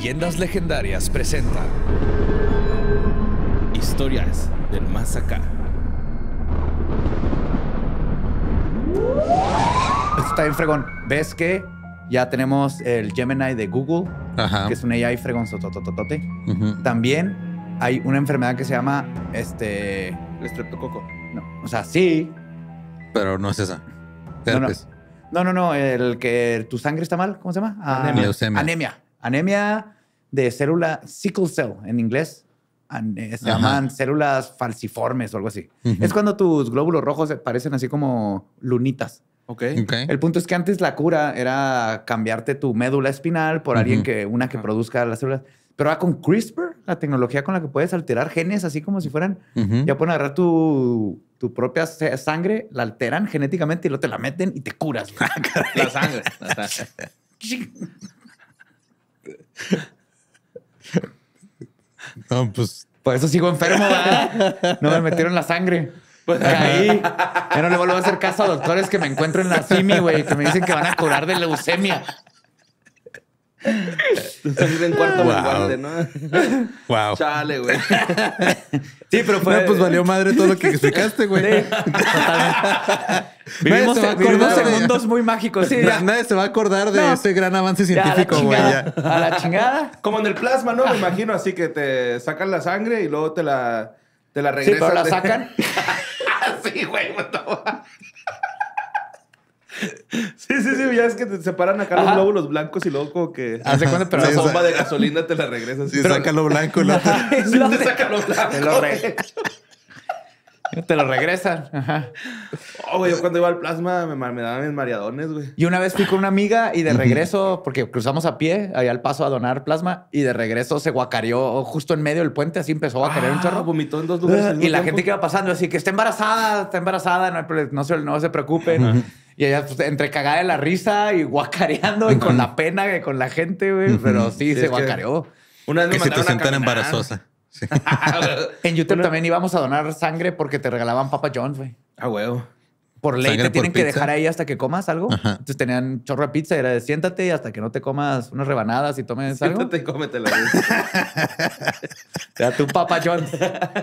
Leyendas Legendarias presenta Historias del Más Acá. Esto está bien fregón. ¿Ves que ya tenemos el Gemini de Google? Que es un AI fregón También hay una enfermedad que se llama este... El estreptococo. No, o sea, sí. Pero no es esa. No, no. No, no, no, el que tu sangre está mal, ¿cómo se llama? Ah, anemia. Anemia. Anemia de célula, sickle cell en inglés, eh, se llaman células falciformes o algo así. Es cuando tus glóbulos rojos parecen así como lunitas. Okay. ok. El punto es que antes la cura era cambiarte tu médula espinal por alguien que, una que produzca las células. Pero ahora con CRISPR, la tecnología con la que puedes alterar genes así como si fueran, ya pueden agarrar tu, tu, propia sangre, la alteran genéticamente y luego te la meten y te curas. la sangre. La sangre. No, pues, Por eso sigo enfermo, No me metieron la sangre. Pues ya no le vuelvo a hacer caso a doctores que me encuentro en la simi güey, que me dicen que van a curar de leucemia en cuarto wow. ¿no? Wow. Chale, güey. Sí, pero fue. pues valió madre todo lo que explicaste, güey. Sí, totalmente. Vivimos se segundos muy mágicos. Sí, Nadie se va a acordar de ese gran avance científico, güey. A, la chingada. Como en el plasma, ¿no? Me imagino así que te sacan la sangre y luego te la, te la regresan. Sí, la sacan. sí, güey. No. Sí, sí, sí, ya es que te separan acá los glóbulos blancos y luego como que. ¿Hace Pero la bomba de gasolina te la regresas. Sí, saca lo blanco y lo. Sí, te saca lo blanco. Te lo, te lo regresan. Ajá. Oh, güey, yo cuando iba al plasma me, daban mis mareadones, güey. Y una vez fui con una amiga y de regreso, porque cruzamos a pie, allá al paso a donar plasma, y de regreso se guacareó justo en medio del puente, así empezó a caer un ah, chorro. Vomitó en dos lugares. y la gente que iba pasando, así que está embarazada, está embarazada, no, no, se preocupen. Y ella, pues, entre cagada de la risa y guacareando y con la pena y con la gente, güey. Pero sí, se guacareó. Una vez me que se te sientan embarazosa. Ah, en YouTube también íbamos a donar sangre porque te regalaban Papa John's, güey. Ah, huevo. Por ley te tienen que dejar ahí hasta que comas algo. Entonces tenían chorro de pizza era de siéntate hasta que no te comas unas rebanadas y tomes algo. Siéntate y cómetela. o tu Papa John's.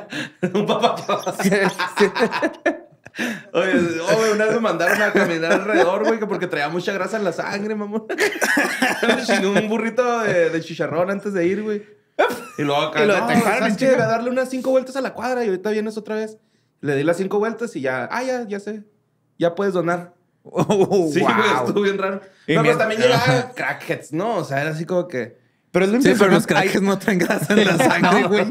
Un Papa John's. Oye, oh, una vez me mandaron a caminar alrededor, güey, porque traía mucha grasa en la sangre, mamón. sin un burrito de, chicharrón antes de ir, güey. Y luego acá, y lo darle unas cinco vueltas a la cuadra y ahorita vienes otra vez. Le di las cinco vueltas y ya, ah, ya, ya sé. Ya puedes donar. Oh, sí, wow. güey, estuvo bien raro. Y también llegaba crackheads, ¿no? O sea, era así como que... Pero es lo sí, pero los crackheads no traen grasa en la sangre, güey.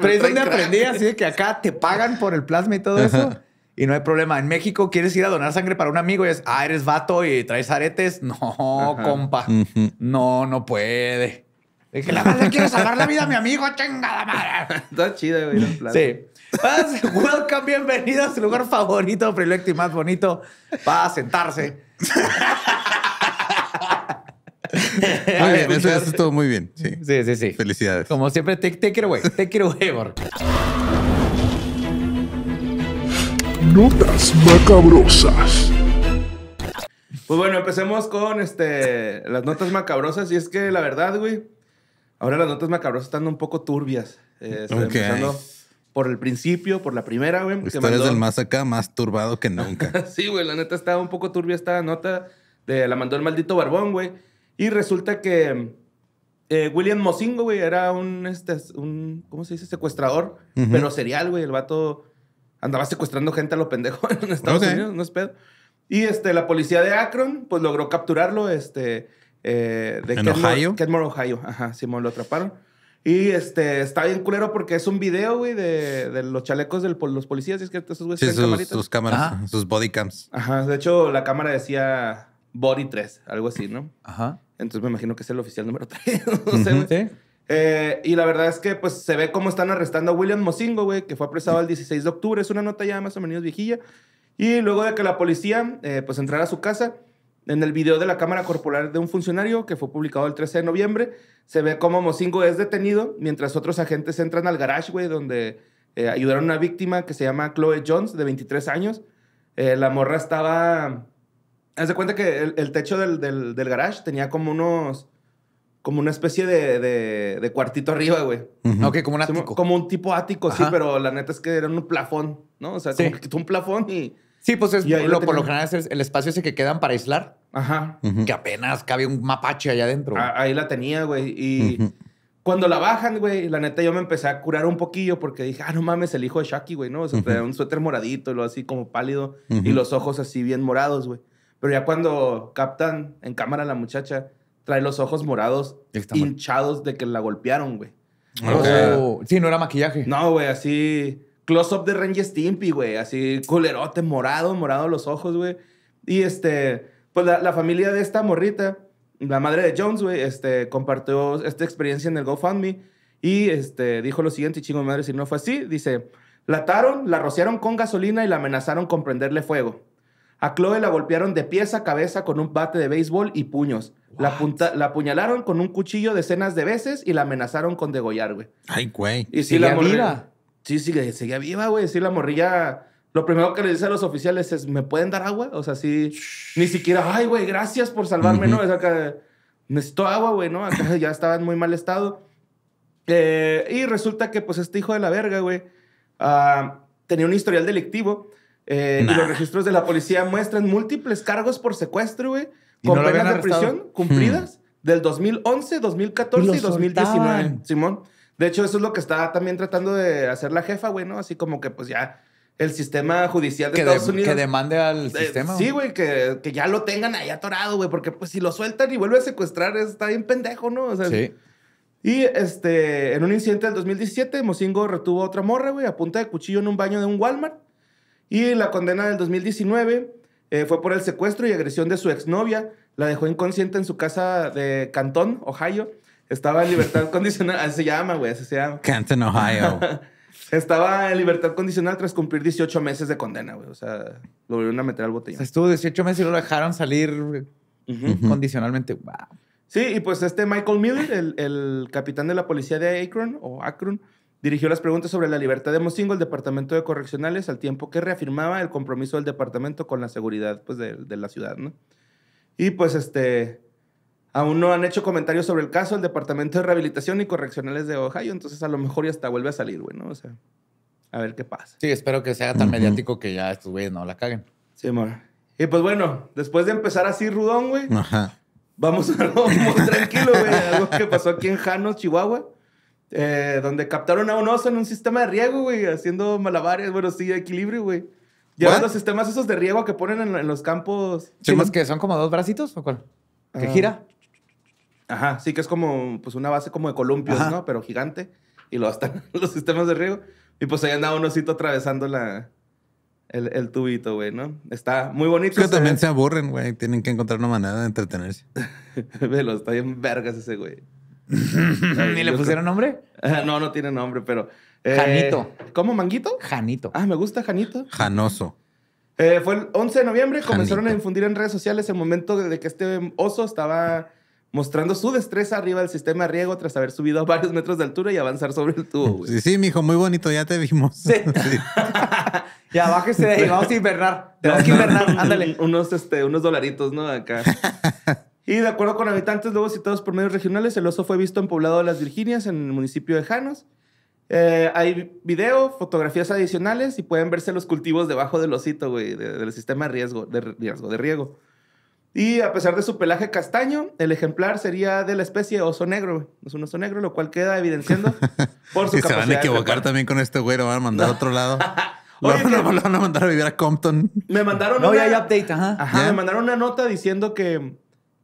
pero es donde aprendí así de que acá te pagan por el plasma y todo eso y no hay problema. En México quieres ir a donar sangre para un amigo y es, ah, eres vato y traes aretes. No, compa. No, no puede. Es que la madre quiere salvar la vida a mi amigo, chingada madre. Está chido, güey. Sí. welcome, bienvenido a su lugar favorito, Prelecto y más bonito para sentarse. muy bien, eso, eso estuvo muy bien. Sí, sí, sí. Felicidades. Como siempre, te, quiero, güey. Te quiero, güey, Notas macabrosas. Pues bueno, empecemos con este, las notas macabrosas. Y es que la verdad, güey, ahora las notas macabrosas están un poco turbias. Eh, empezando por el principio, por la primera, güey. Historias del más acá, más turbado que nunca. sí, güey, la neta estaba un poco turbia esta nota. De, la mandó el maldito Barbón, güey. Y resulta que eh, William Mosingo, güey, era un, este, un, ¿cómo se dice? Secuestrador, pero serial, güey. El vato andaba secuestrando gente a lo pendejo en Estados Unidos, no es pedo. Y este, la policía de Akron, pues logró capturarlo, este, eh, de ¿En Ohio? Kedmore, Ohio. Ajá, Simón, lo atraparon. Y este, está bien culero porque es un video, güey, de, los chalecos de los policías. güeyes sí, sus, cámaras, ah. sus body cams. Ajá, de hecho, la cámara decía body 3, algo así, ¿no? Ajá. Entonces me imagino que es el oficial número 3. no sé, eh, y la verdad es que pues se ve cómo están arrestando a William Mosingo güey, que fue apresado el 16 de octubre. Es una nota ya más o menos viejilla. Y luego de que la policía eh, pues entrara a su casa, en el video de la cámara corporal de un funcionario que fue publicado el 13 de noviembre, se ve cómo Mosingo es detenido mientras otros agentes entran al garage, güey, donde eh, ayudaron a una víctima que se llama Chloe Jones, de 23 años. la morra estaba... Haz de cuenta que el, techo del, del garage tenía como unos como una especie de, cuartito arriba, güey. No que como un ático. Como, un tipo ático, sí, pero la neta es que era un plafón, ¿no? O sea, se quitó un plafón y. Sí, pues es, lo, por lo general es el espacio ese que quedan para aislar. Ajá. Que apenas cabe un mapache allá adentro. Ah, ahí la tenía, güey. Y cuando la bajan, güey, la neta yo me empecé a curar un poquillo porque dije, ah, no mames, el hijo de Shaki, güey, ¿no? O sea, un suéter moradito lo así como pálido y los ojos así bien morados, güey. Pero ya cuando captan en cámara a la muchacha, trae los ojos morados hinchados de que la golpearon, güey. sí, no era maquillaje. No, güey, así. Close-up de range Stimpy, güey. Así, culerote, morado, morado los ojos, güey. Y este, pues la, familia de esta morrita, la madre de Jones, güey, este, compartió esta experiencia en el GoFundMe y este, dijo lo siguiente, chingo de madre, si no fue así, dice, la ataron, la rociaron con gasolina y la amenazaron con prenderle fuego. A Chloe la golpearon de pieza a cabeza con un bate de béisbol y puños. La, punta, la, apuñalaron con un cuchillo decenas de veces y la amenazaron con degollar, güey. Ay, güey. Y si la morrilla... Sí, sí, seguía viva, güey. Sí, la morrilla... Lo primero que le dice a los oficiales es, ¿me pueden dar agua? O sea, sí... Ni siquiera, ay, güey, gracias por salvarme, ¿no? necesito agua, güey, ¿no? ya estaba en muy mal estado. Eh, y resulta que, pues, este hijo de la verga, güey, ah, tenía un historial delictivo... Eh, y los registros de la policía muestran múltiples cargos por secuestro, güey, con penas de prisión cumplidas hmm. del 2011, 2014 y, 2019, Simón. De hecho, eso es lo que está también tratando de hacer la jefa, güey, ¿no? Así como que pues ya el sistema judicial de Estados Unidos. Que demande al eh, sistema. Sí, güey, que, ya lo tengan ahí atorado, güey, porque pues si lo sueltan y vuelve a secuestrar, está bien pendejo, ¿no? sí. Y este, en un incidente del 2017, Mocingo retuvo a otra morra, güey, a punta de cuchillo en un baño de un Walmart. Y la condena del 2019 eh, fue por el secuestro y agresión de su exnovia. La dejó inconsciente en su casa de Canton, Ohio. Estaba en libertad condicional. Así se llama, güey, así se llama. Canton, Ohio. Estaba en libertad condicional tras cumplir 18 meses de condena, güey. O sea, lo volvieron a meter al botellón. estuvo 18 meses y lo dejaron salir condicionalmente. Sí, y pues este Michael Miller, el, el, capitán de la policía de Akron, o Akron, Dirigió las preguntas sobre la libertad de Mosingo, al Departamento de Correccionales al tiempo que reafirmaba el compromiso del departamento con la seguridad pues, de, la ciudad, ¿no? Y pues este, aún no han hecho comentarios sobre el caso el Departamento de Rehabilitación y Correccionales de Ohio, entonces a lo mejor ya hasta vuelve a salir, güey, ¿no? O sea, a ver qué pasa. Sí, espero que sea tan mediático que ya estos güeyes no la caguen. Sí, amor. Y pues bueno, después de empezar así rudón, güey, vamos a algo muy tranquilo, güey, algo que pasó aquí en Janos, Chihuahua. Eh, donde captaron a un oso en un sistema de riego, güey, haciendo malabares, bueno, sí, equilibrio, güey. Ya los sistemas esos de riego que ponen en, los campos. ¿Sí, que son como dos bracitos o cuál? Que ah. gira. Ajá, sí, que es como pues una base como de columpios, ¿no? Pero gigante. Y luego están los sistemas de riego. Y pues ahí andaba un osito atravesando la, el, el tubito, güey, ¿no? Está muy bonito. Que también se aburren, güey. Tienen que encontrar una manera de entretenerse. Velo, está bien vergas ese, güey. Ni le pusieron nombre? Ah, no, no tiene nombre, pero. Eh, Janito. ¿Cómo, Manguito? Janito. Ah, me gusta Janito. Janoso. Eh, fue el 11 de noviembre, y comenzaron a infundir en redes sociales el momento de que este oso estaba mostrando su destreza arriba del sistema de riego tras haber subido a varios metros de altura y avanzar sobre el tubo. güey. Sí, sí, mijo, muy bonito, ya te vimos. Sí. ya bájese vamos a invernar. Tenemos que invernar, ándale. unos, este, unos dolaritos, ¿no? Acá. Y de acuerdo con habitantes luego citados por medios regionales, el oso fue visto en Poblado de las Virginias, en el municipio de Janos. Eh, hay video, fotografías adicionales y pueden verse los cultivos debajo del osito, güey, del sistema de riesgo, de riesgo, de riego. Y a pesar de su pelaje castaño, el ejemplar sería de la especie oso negro. Güey. Es un oso negro, lo cual queda evidenciando por su si capacidad se van a equivocar también con este güey, lo van a mandar a otro lado. lo, van a mandar a vivir a Compton. Me mandaron una... update, ajá. me mandaron una nota diciendo que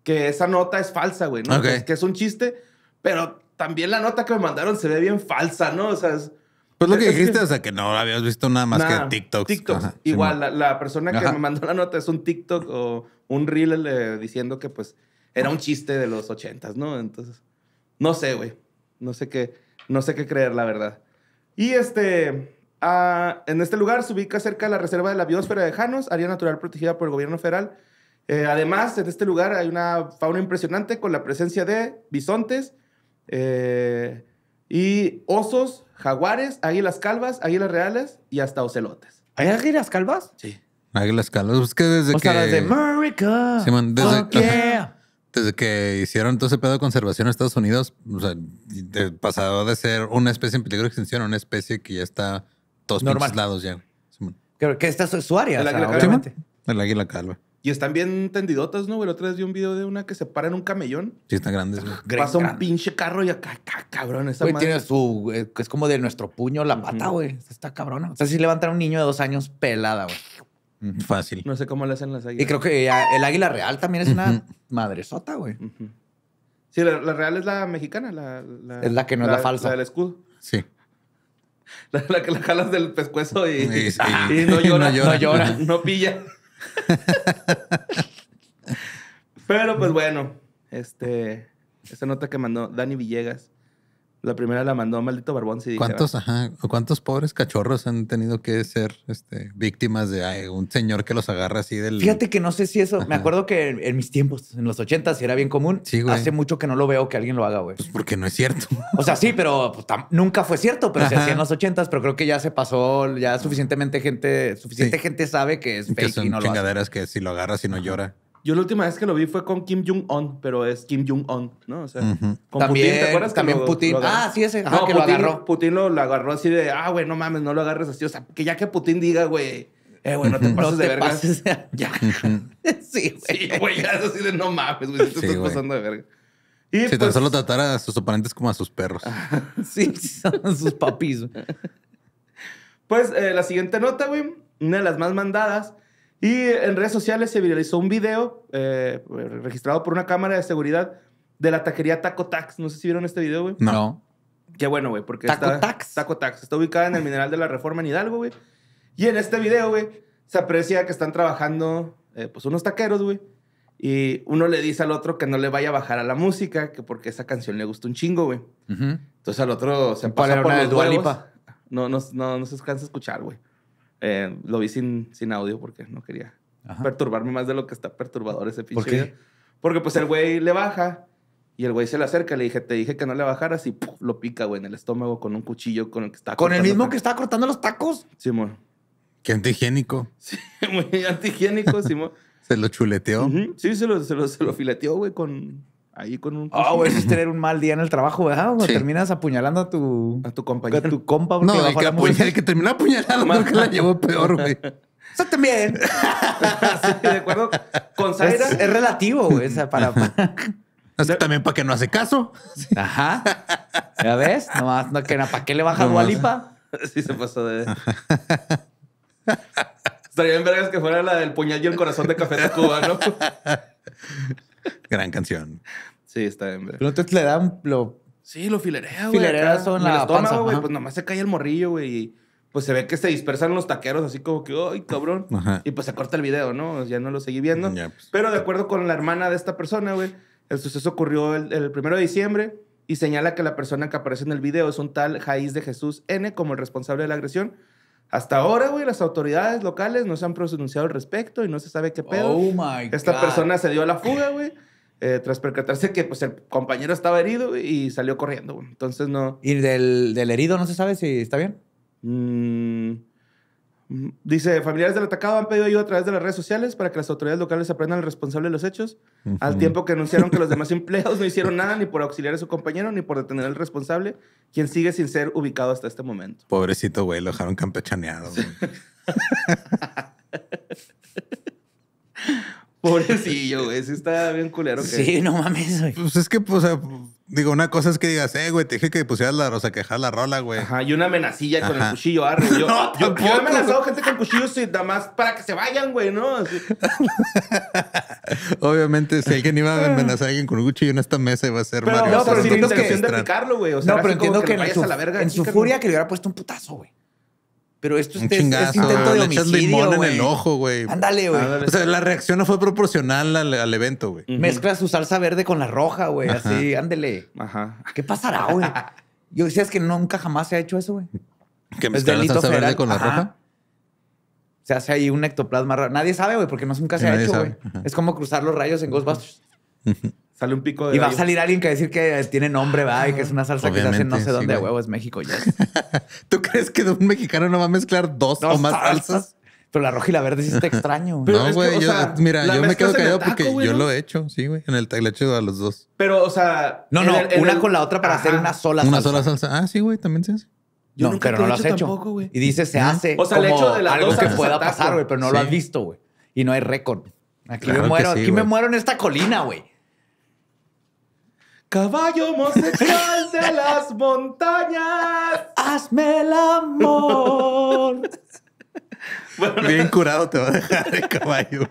que esa nota es falsa, güey, ¿no? Que, es, un chiste, pero también la nota que me mandaron se ve bien falsa, ¿no? O sea, pues lo que dijiste, o sea, que no habías visto nada más que TikToks. TikToks. Igual, la, persona que me mandó la nota es un TikTok o un reel diciendo que, pues, era un chiste de los ochentas, ¿no? Entonces, no sé, güey. No sé qué, no sé qué creer, la verdad. Y este, ah, en este lugar se ubica cerca de la reserva de la biosfera de Janos, área natural protegida por el gobierno federal eh, además, en este lugar hay una fauna impresionante con la presencia de bisontes eh, y osos, jaguares, águilas calvas, águilas reales y hasta ocelotes. ¿Hay águilas calvas? Sí. Águilas calvas. Pues desde o que. Sea, oh, desde que hicieron todo ese pedo de conservación en Estados Unidos, o de, de ser una especie en peligro de extinción a una especie que ya está todos lados ya. ¿Qué que, esta es su área. el águila calva. Y están bien tendidotas, ¿no? El otra vez vi un video de una que se para en un camellón. Sí, están grandes. güey. Pasa un pinche carro y acá, acá cabrón, esa güey, tiene su... Eh, es como de nuestro puño la pata, güey. Está cabrona. O sea, si levantan a un niño de dos años pelada, güey. Fácil. No sé cómo le hacen las águilas. Y creo que eh, el águila real también es una madresota, güey. Sí, la, real es la mexicana. La, es la que no es la falsa. La del escudo. Sí. La, que la jalas del pescuezo y, No llora. no, llora. no pilla. Pero pues bueno, este, esta nota que mandó Dani Villegas la primera la mandó maldito barbón. ¿Cuántos, ajá, ¿Cuántos pobres cachorros han tenido que ser este, víctimas de un señor que los agarra así del. Fíjate que no sé si eso. Me acuerdo que en, mis tiempos, en los ochentas, si era bien común. Sí, Hace mucho que no lo veo que alguien lo haga, güey. Pues porque no es cierto. O sea, sí, pero pues, nunca fue cierto, pero se hacía en los ochentas, pero creo que ya se pasó, ya ah. suficientemente gente, suficiente gente sabe que es fake que y no lo que si lo agarras y no llora. Yo la última vez que lo vi fue con Kim Jong-un, pero es Kim Jong-un, ¿no? O sea, con Putin, ¿te acuerdas? También que Putin. ah, sí, ese. Ajá, no, que Putin, lo agarró. Putin lo, agarró así de, ah, güey, no mames, no lo agarres así. O sea, que ya que Putin diga, güey, eh, güey, no te pases no de te verga. Pases. ya. sí, güey. ya es así de, no mames, güey, si te estás pasando de verga. si pues, tan solo tratar a sus oponentes como a sus perros. sí, son sus papis. pues eh, la siguiente nota, güey, una de las más mandadas y en redes sociales se viralizó un video eh, registrado por una cámara de seguridad de la taquería Taco Tax. No sé si vieron este video, güey. No. Qué bueno, güey, porque Taco Tax. Taco Tax. Está ubicada en el Mineral de la Reforma en Hidalgo, güey. Y en este video, güey, se aprecia que están trabajando, eh, pues, unos taqueros, güey. Y uno le dice al otro que no le vaya a bajar a la música, que porque esa canción le gusta un chingo, güey. Entonces al otro se pasa por los No, no, no, no se cansa de escuchar, güey. Eh, lo vi sin, sin audio porque no quería perturbarme más de lo que está perturbador ese pinche Porque pues el güey le baja y el güey se le acerca. Le dije, te dije que no le bajaras y lo pica, güey, en el estómago con un cuchillo con el que está ¿Con el mismo que está cortando los tacos? Sí, Simón. Qué antihigiénico. Sí, muy antihigiénico, Simón. ¿Se lo chuleteó? Sí, se lo, se lo fileteó, güey, con, Ahí con un. Ah, oh, eso es tener un mal día en el trabajo, ¿verdad? Cuando terminas apuñalando a tu. A tu compañero. A tu compa. No, el que, el que que la llevó peor, güey. Eso también. de acuerdo. Con Zaira es, relativo, güey. O sea, para. también para que no hace caso. Ajá. ¿Ya ves? Nomás, no, que ¿para qué le baja no, Sí se pasó de... Estaría bien vergas que fuera la del puñal y el corazón de Café Cuba, ¿no? Gran canción. Sí, está bien, güey. Pero entonces le dan lo... Sí, lo filerea, güey. Filerea son la panza. güey. Pues nomás se cae el morrillo, güey. Y pues se ve que se dispersan los taqueros así como que, ¡ay, cabrón! Y pues se corta el video, ¿no? Ya no lo seguí viendo. Pues. Pero de acuerdo con la hermana de esta persona, güey, el suceso ocurrió el, el primero de diciembre y señala que la persona que aparece en el video es un tal Jaiz de Jesús N como el responsable de la agresión. Hasta ahora, güey, las autoridades locales no se han pronunciado al respecto y no se sabe qué pedo. Oh esta persona se dio a la fuga, güey. Eh, tras percatarse que pues, el compañero estaba herido y salió corriendo. Entonces no. ¿Y del, del, herido no se sabe si está bien? Mm, mm, dice, familiares del atacado han pedido ayuda a través de las redes sociales para que las autoridades locales aprendan al responsable de los hechos, al tiempo que anunciaron que los demás empleados no hicieron nada ni por auxiliar a su compañero ni por detener al responsable, quien sigue sin ser ubicado hasta este momento. Pobrecito, güey, lo dejaron campechaneado. Pobrecillo, güey. Sí está bien culero. Sí, no mames, güey. Pues es que, pues, digo, una cosa es que digas, eh, güey, te dije que pusieras la rosa, quejar la rola, güey. Ajá, y una amenacilla con el cuchillo, arre. Yo, he amenazado gente con cuchillos y nada más para que se vayan, güey, ¿no? Obviamente, si alguien iba a amenazar a alguien con un cuchillo en esta mesa iba a ser pero, Mario. No, pero sin intención que... de picarlo, güey. O sea, no, pero entiendo que, la verga, en su furia que le hubiera puesto un putazo, güey. Pero esto es, chingazo, es intento de limón en el ojo, güey. Ándale, güey. O sea, la reacción no fue proporcional al, al evento, güey. Mezclas su salsa verde con la roja, güey. Así, ándele. Ajá. ¿Qué pasará, güey? Yo decía, que nunca jamás se ha hecho eso, güey. ¿Que pues mezclar la salsa verde con la roja? Se hace ahí un ectoplasma raro. Nadie sabe, güey, porque no nunca se ha hecho, güey. Es como cruzar los rayos en Ghostbusters. Sale un pico de. Y va a salir alguien que decir que tiene nombre, va, y que es una salsa que se hace no sé dónde, sí, huevo, es México, ya. ¿Tú crees que un mexicano no va a mezclar dos, o más salsas? Pero la roja y la verde sí está extraño. Pero no, güey. sea, mira, yo me quedo callado porque yo lo he hecho, sí, güey. En el le he hecho a los dos. Pero, o sea. No, no, una con la otra para hacer una sola salsa. Una sola salsa. Ah, sí, güey, también se hace. no, pero no lo has hecho. y dice, se hace. O sea, el hecho de la algo que pueda pasar, güey, pero no lo has visto, güey. Y no hay récord. Aquí me muero, aquí me muero en esta colina, güey. Caballo homosexual de las montañas, hazme el amor. Bien curado te va a dejar el caballo.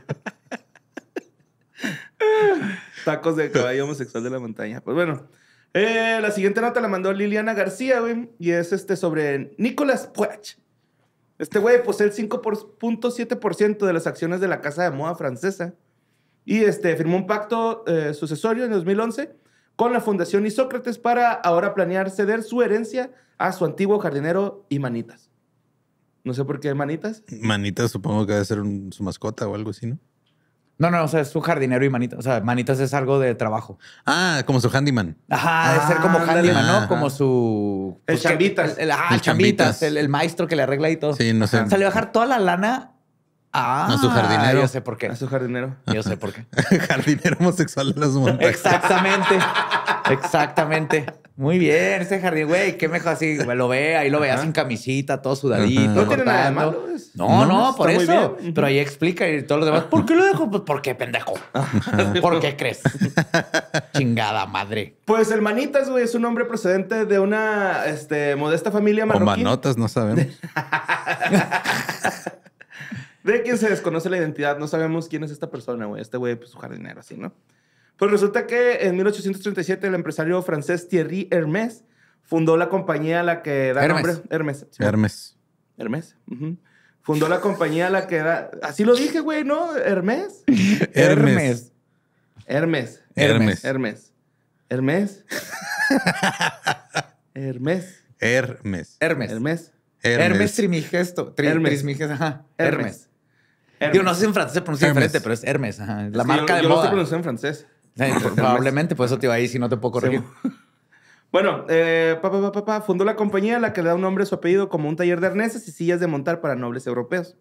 Tacos de caballo homosexual de la montaña. Pues bueno, eh, la siguiente nota la mandó Liliana García, güey, y es este sobre Nicolas Puach. Este güey posee pues, el 5.7% de las acciones de la casa de moda francesa y este, firmó un pacto eh, sucesorio en 2011 con la Fundación Isócrates para ahora planear ceder su herencia a su antiguo jardinero y manitas. No sé por qué manitas. Manitas supongo que debe ser su mascota o algo así, ¿no? No, no, o sea, es su jardinero y manitas. O sea, manitas es algo de trabajo. Ah, como su handyman. Ajá, debe ser como ah, handyman, ¿no? Como su. el pues, chambitas. El, el, el maestro que le arregla y todo. Sí, no sé. Salió a dejar toda la lana Ah, a su jardinero. Yo sé por qué. A su jardinero. Yo sé por qué. jardinero homosexual de los montañas. Exactamente. Exactamente. Muy bien, ese jardín, güey, qué mejor así, lo ve, ahí lo vea sin camisita, todo sudadito. No tiene nada de malo. No, no, por eso. Pero ahí explica y todos los demás, ¿por qué lo dejo? Pues porque pendejo. ¿Por qué crees? Chingada madre. Pues el Manitas, güey, es un hombre procedente de una este, modesta familia marroquí. O manotas, no sabemos de quien se desconoce la identidad. No sabemos quién es esta persona, güey. Este güey, pues su jardinero, así, ¿no? Pues resulta que en 1837 el empresario francés Thierry Hermès fundó la compañía a la que da Hermes. nombre. Hermes. Hermes. Fundó la compañía a la que da. Así lo dije, güey, ¿no? Hermès. Hermès. Hermès. Hermès. Hermès. Hermès. Hermès. Hermès. Hermès. Hermes. Hermes Trimigesto. Hermes. Hermes. Digo, no sé si en francés se pronuncia diferente, pero es Hermes. La marca de yo moda. Yo lo en francés. probablemente, por eso te iba ahí, si no te puedo corregir. Bueno, eh, papá, fundó la compañía a la que le da un nombre a su apellido como un taller de arneses y sillas de montar para nobles europeos.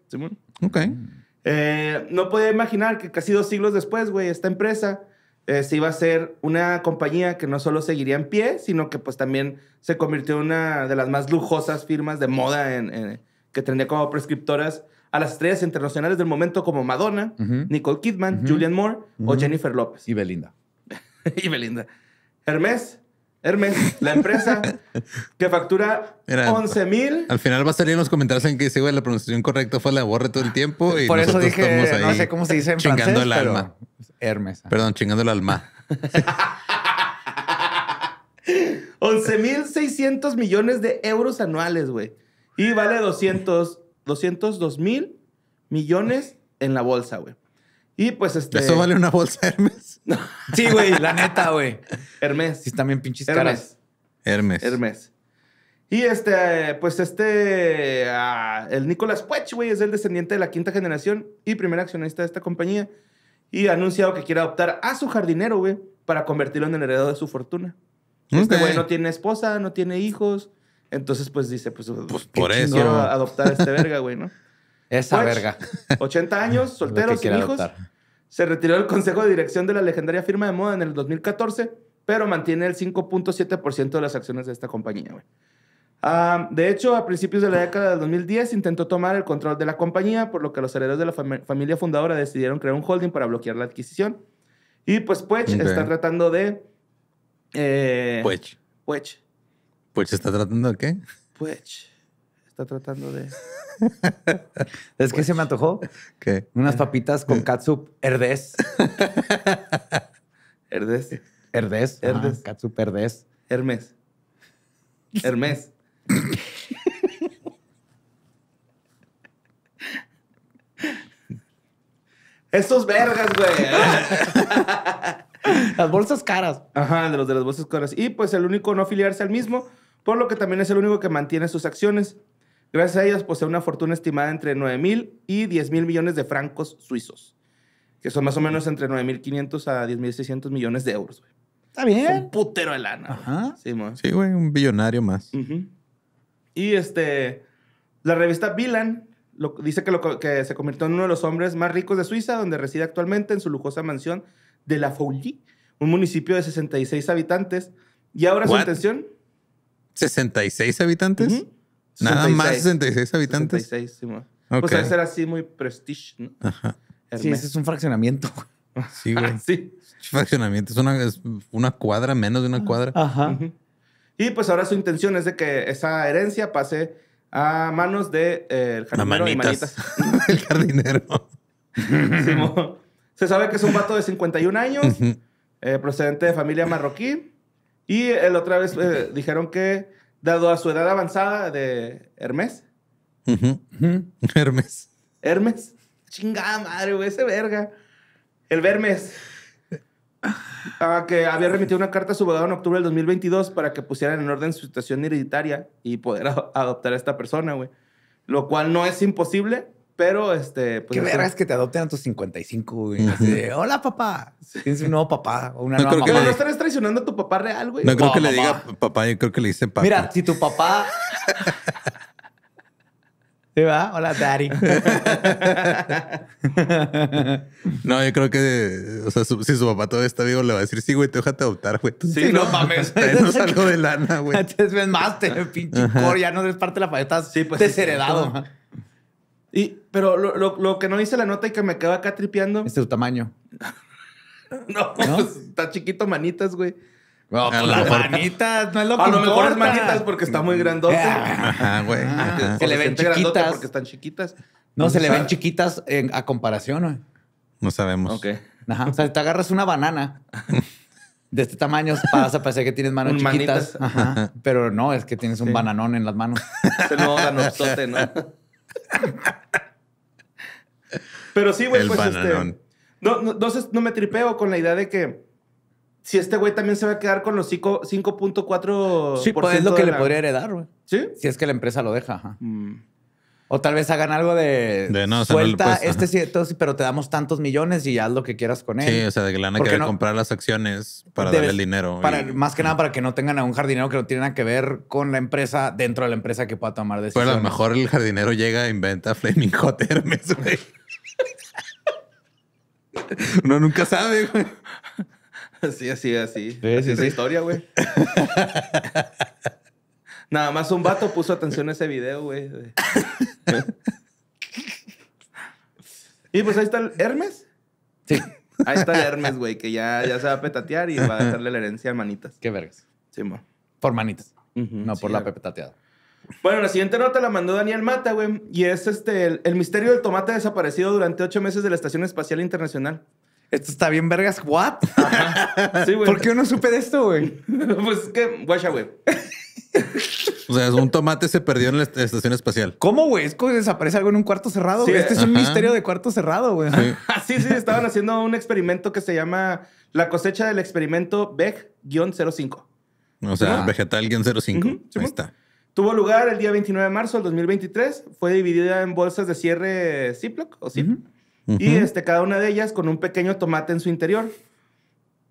Ok. Mm. Eh, no podía imaginar que casi dos siglos después, güey, esta empresa eh, se iba a ser una compañía que no solo seguiría en pie, sino que pues también se convirtió en una de las más lujosas firmas de moda en, en, que tendría como prescriptoras a las estrellas internacionales del momento como Madonna, Nicole Kidman, Julian Moore o Jennifer López. Y Belinda. y Belinda. Hermes, Hermes, la empresa que factura 11 mil. Al final va a salir en los comentarios en que dice, güey, la pronunciación correcta fue la borre todo el tiempo. Y Por eso dije, no sé cómo se dice en chingando el alma. Hermes. Perdón, chingando el alma. 11 mil 600 millones de euros anuales, güey. Y vale 200 202 mil millones en la bolsa, güey. Y pues este. ¿Eso vale una bolsa Hermes? sí, güey, la neta, güey. Hermes. Sí, también pinches Hermes. Hermes. Hermes. Y este, pues este, ah, el Nicolás Puech, güey, es el descendiente de la quinta generación y primer accionista de esta compañía. Y ha anunciado que quiere adoptar a su jardinero, güey, para convertirlo en el heredero de su fortuna. Este güey no tiene esposa, no tiene hijos, entonces, pues dice, pues, pues, pues por eso. quiero adoptar a este verga, güey, ¿no? Esa verga. 80 años, soltero, sin hijos. Se retiró del consejo de dirección de la legendaria firma de moda en el 2014, pero mantiene el 5.7% de las acciones de esta compañía, güey. Ah, de hecho, a principios de la década del 2010 intentó tomar el control de la compañía, por lo que los herederos de la familia fundadora decidieron crear un holding para bloquear la adquisición. Y pues Puech está tratando de... Eh, Puech se está tratando de qué? Pues, está tratando de. ¿Es que se me antojó? ¿Qué? Unas papitas con catsup herdes. ¿Herdes? ¿Herdes? Ah, Hermes. Hermes. Estos vergas, güey. las bolsas caras. Ajá, de los de las bolsas caras. Y pues el único no afiliarse al mismo por lo que también es el único que mantiene sus acciones. Gracias a ellas posee una fortuna estimada entre 9 mil y 10 mil millones de francos suizos, que son más o menos entre 9.500 a 10.600 millones de euros. Está bien. un putero de lana. Sí, sí, güey, un billonario más. Y este, la revista Vilan dice que, que se convirtió en uno de los hombres más ricos de Suiza, donde reside actualmente en su lujosa mansión de La Fouilly, un municipio de 66 habitantes. Y ahora su intención ¿66 habitantes? Nada más más 66 habitantes. 66, sí, Pues Okay. ser así muy prestige, ¿no? Ajá. Sí, ese es un fraccionamiento. Sí, güey. Ah, sí. Fraccionamiento. Es una, cuadra, menos de una cuadra. Ajá. Y pues ahora su intención es de que esa herencia pase a manos de eh, el jardinero y manitas. el jardinero. se sabe que es un vato de 51 años, eh, procedente de familia marroquí. Y el otra vez eh, dijeron que, dado a su edad avanzada de Hermes. Hermes. Hermes. Chingada madre, güey, ese verga. El Vermes. Ah, que había remitido una carta a su abogado en octubre del 2022 para que pusieran en orden su situación hereditaria y poder adoptar a esta persona, güey. Lo cual no es imposible, pero este. Pues, Qué verga es que te adopten a tus 55, güey. hola, papá. Tienes un nuevo papá o una no, nueva mamá. no estarás traicionando a tu papá real, güey. No creo que le diga papá, yo creo que le dice papá. Mira, si tu papá. ¿Sí va? Hola, Daddy. no, yo creo que, o sea, si su papá todavía está vivo, le va a decir, sí, güey, te déjate adoptar, güey. sí, no, mames. No salgo de lana, güey. Entonces, ves más, te pinche cor, ya no eres parte de la familia, estás sí, pues, desheredado. Sí, y, pero lo, lo, lo que no dice la nota y que me quedo acá tripeando. Este es tu tamaño. no, Pues, está chiquito manitas, güey. No, pues, ah, las manitas, no es lo que A lo mejor es manitas porque está muy grandote. Ah, ajá, güey. Ah, se, le ven chiquitas. Porque están chiquitas. No, se, le ven chiquitas en, a comparación, güey. No sabemos. Ok. Ajá. O sea, te agarras una banana de este tamaño, vas a que tienes manos chiquitas. Ajá. Pero no, es que tienes un bananón en las manos. Se lo ¿no? Pero sí, güey, pues este, No, me tripeo con la idea de que si este güey también se va a quedar con los 5.4. Sí, pues es lo que le podría heredar, güey. Sí. Si es que la empresa lo deja. Ajá. Mm. O tal vez hagan algo de, de no, o suelta este pero te damos tantos millones y haz lo que quieras con él. Sí, o sea, de que le van a querer comprar las acciones para darle el dinero. más que nada para que no tengan a un jardinero que no tiene que ver con la empresa dentro de la empresa que pueda tomar decisiones. Bueno, a lo mejor el jardinero llega e inventa Flaming Hot Hermes, güey. Uno nunca sabe, güey. Así, así, así. Esa es historia, güey. Nada más un vato puso atención a ese video, güey. y pues ahí está el Hermes. Sí. Ahí está el Hermes, güey, que ya, ya se va a petatear y va a darle la herencia a manitas. Qué vergas. Sí, mo. Por manitas. no por la petateada. Bueno, la siguiente nota la mandó Daniel Mata, güey, y es este, el, el, misterio del tomate desaparecido durante ocho meses de la Estación Espacial Internacional esto está bien vergas, what? ¿Por qué no supe de esto, güey? pues es que, guacha, güey. O sea, un tomate se perdió en la estación espacial. ¿Cómo, güey? Es como desaparece algo en un cuarto cerrado. este es eh. un misterio de cuarto cerrado, güey. Ah, sí. sí, estaban haciendo un experimento que se llama la cosecha del experimento veg 05 O sea, vegetal-05. Ahí está. Tuvo lugar el día 29 de marzo del 2023. Fue dividida en bolsas de cierre Ziploc o Ziploc. Y este, cada una de ellas con un pequeño tomate en su interior.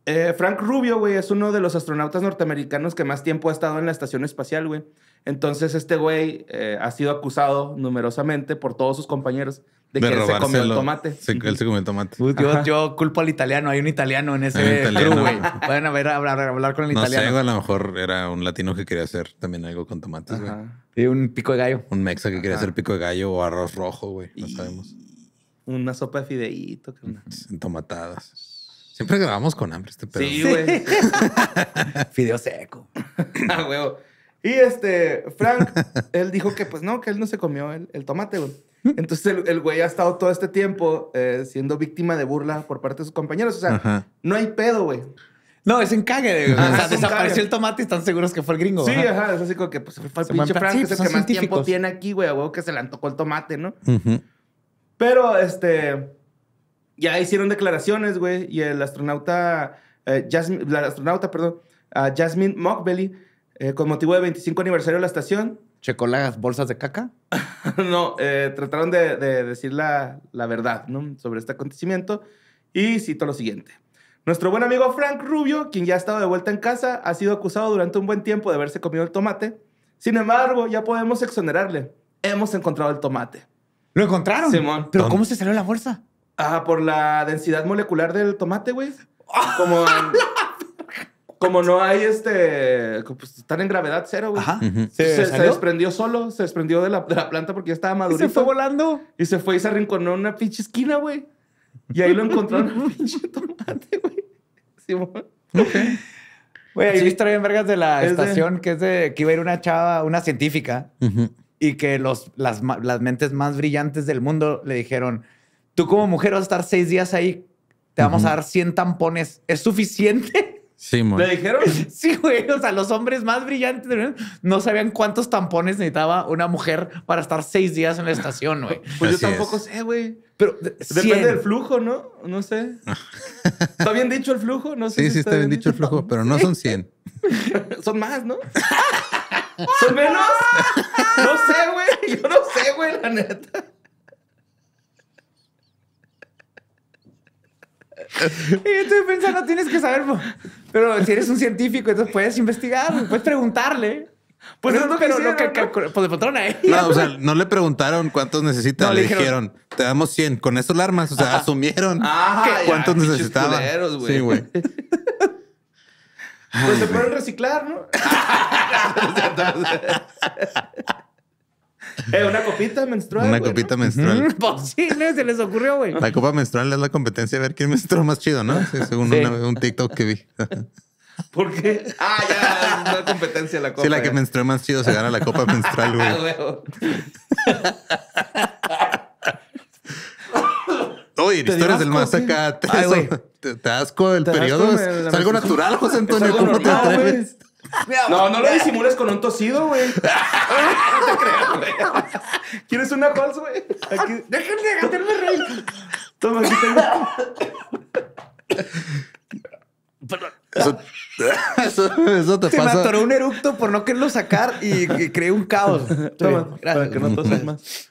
Eh, Frank Rubio, güey, es uno de los astronautas norteamericanos que más tiempo ha estado en la estación espacial, güey. Entonces, este güey eh, ha sido acusado numerosamente por todos sus compañeros de, que él se comió el tomate. Se, él se comió el tomate. yo, culpo al italiano. Hay un italiano en ese club, güey. Pueden a hablar, hablar con el no italiano. Sé, a lo mejor era un latino que quería hacer también algo con tomates, güey. Y un pico de gallo. Un mexa que quería hacer pico de gallo o arroz rojo, güey. No sabemos una sopa de fideíto, En Tomatadas. Siempre grabamos con hambre este pedo. Sí, güey. Fideo seco. ah, huevo. Y este, Frank, él dijo que pues no, que él no se comió el, tomate, güey. Entonces el, güey ha estado todo este tiempo eh, siendo víctima de burla por parte de sus compañeros. O sea, no hay pedo, güey. No, es un cague. Güey. o sea, desapareció el tomate y están seguros que fue el gringo. Sí, ajá. es así como que pues, fue el se pinche Frank, sí, que es el que más tiempo tiene aquí, güey. A huevo que se le antojó el tomate, ¿no? Pero, este, ya hicieron declaraciones, güey, y el astronauta, eh, Jasmine, la astronauta, perdón, Jasmine Mockbelly, eh, con motivo del 25 aniversario de la estación. ¿Checó las bolsas de caca? no, eh, trataron de, decir la, la, verdad ¿no? sobre este acontecimiento y cito lo siguiente. Nuestro buen amigo Frank Rubio, quien ya ha estado de vuelta en casa, ha sido acusado durante un buen tiempo de haberse comido el tomate. Sin embargo, ya podemos exonerarle. Hemos encontrado el tomate. Lo encontraron. Simón. ¿Pero cómo se salió la fuerza? Ah, por la densidad molecular del tomate, güey. Como. no hay este. Pues, están en gravedad cero, güey. Ajá. ¿Se, desprendió solo, se desprendió de la, planta porque ya estaba madurito. Y se fue volando. Y se fue y se arrinconó en una pinche esquina, güey. Y ahí lo encontraron un pinche tomate, güey. Simón. Okay. Güey, ahí sí. vergas de la estación que es de que iba a ir una chava, una científica y que los, las, mentes más brillantes del mundo le dijeron, tú como mujer vas a estar seis días ahí, te vamos a dar 100 tampones, ¿es suficiente? Sí, ¿Le dijeron? Sí, güey. O sea, los hombres más brillantes no sabían cuántos tampones necesitaba una mujer para estar seis días en la estación, güey. Pues yo tampoco sé, güey. Pero depende del flujo, ¿no? No sé. ¿Está bien dicho el flujo? No sé. Sí, sí, está, bien dicho el flujo, pero no son 100. Son más, ¿no? ¿Son menos? No sé, güey. Yo no sé, güey, la neta. Y yo estoy pensando, tienes que saber, pero si eres un científico, entonces puedes investigar, puedes preguntarle. Pues no es lo que, lo que ¿no? pues de ahí. No, o sea, no le preguntaron cuántos necesitan, le, dijeron, te damos 100 con las armas o sea, asumieron ah, cuántos necesitaban. sí, güey. Pues se pueden reciclar, ¿no? Eh, una copita menstrual. Una copita menstrual. Imposible, pues se les ocurrió, güey. La copa menstrual es la competencia de ver quién menstruó más chido, ¿no? Sí, según un TikTok que vi. ¿Por qué? Ah, ya, es una competencia la copa. Sí, la que menstruó más chido se gana la copa menstrual, ah, güey oye, historias del más acá. Te, te, te, asco el periodo. Asco, es, es algo natural, José Antonio. ¿Cómo normal, te atreves? No, no lo disimules con un tosido, güey. No te creas, güey. ¿Quieres una Halls, güey? Aquí... Déjenme reír. Toma, aquí tengo. Perdón. Eso, eso, eso te Se pasa. Se me atoró un eructo por no quererlo sacar y, y creé un caos. Toma, gracias. Para que no toses más.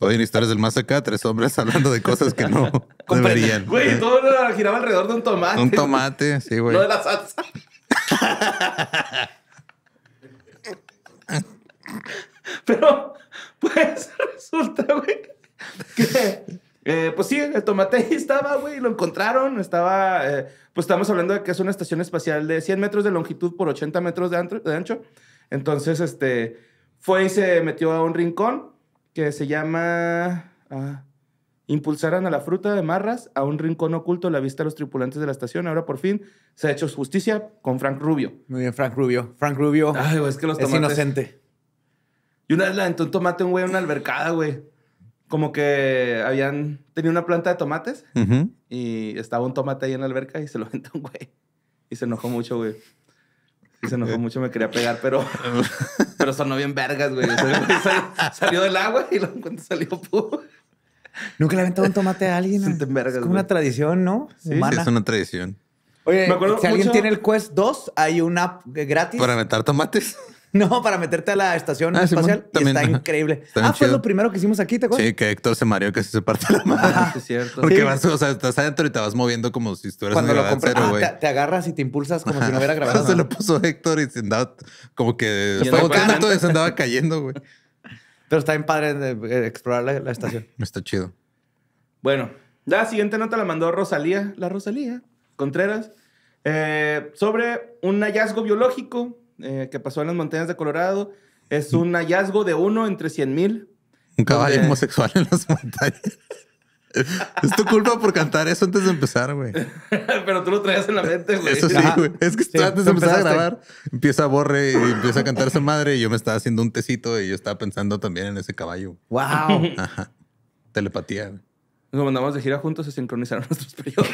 Hoy en Historias del Más Acá, tres hombres hablando de cosas que no deberían. Güey, todo giraba alrededor de un tomate. Un tomate, sí, güey. No de la salsa. Pero, pues, resulta, güey, que... Eh, pues sí, el tomate ahí estaba, güey, lo encontraron, estaba, eh, pues estamos hablando de que es una estación espacial de 100 metros de longitud por 80 metros de, de ancho. Entonces, este, fue y se metió a un rincón que se llama... Ah, Impulsaran a la fruta de marras a un rincón oculto a la vista de los tripulantes de la estación. Ahora por fin se ha hecho justicia con Frank Rubio. Muy bien, Frank Rubio. Frank Rubio es, que los inocente. Y una vez le aventó un tomate un güey en una albercada, güey. Como que habían tenido una planta de tomates y estaba un tomate ahí en la alberca y se lo aventó un güey. Y se enojó mucho, güey. Y se enojó mucho, me quería pegar, pero, pero sonó bien vergas, güey. Salió, del agua y lo cuando salió Nunca le aventado un tomate a alguien. Es como una tradición, ¿no? Sí, es una tradición. Oye, si alguien tiene el Quest 2, hay una app gratis. ¿Para aventar tomates? No, para meterte a la estación ah, espacial. y está increíble. ah, fue lo primero que hicimos aquí, ¿te acuerdas? Sí, que Héctor se mareó que se parte la mano. Ah, sí, es cierto. Porque vas, o sea, estás adentro y te vas moviendo como si estuvieras Cuando en lo compras, ah, te, agarras y te impulsas como si no hubiera grabado. se lo puso Héctor y se andaba como que... Fue se andaba cayendo, güey. Pero está bien padre eh, explorar la, estación. Está chido. Bueno, la siguiente nota la mandó Rosalía. La Rosalía Contreras. Eh, sobre un hallazgo biológico eh, que pasó en las montañas de Colorado. Es un hallazgo de uno entre 100 mil. Un caballo homosexual en las montañas. es tu culpa por cantar eso antes de empezar, güey. Pero tú lo traías en la mente, güey. Eso sí, güey. Es que antes de empezar a grabar, empieza a borre y empieza a cantar su madre. Y yo me estaba haciendo un tecito y yo estaba pensando también en ese caballo. Wow. Ajá. Telepatía, güey nos mandamos de gira juntos, se sincronizaron nuestros periodos.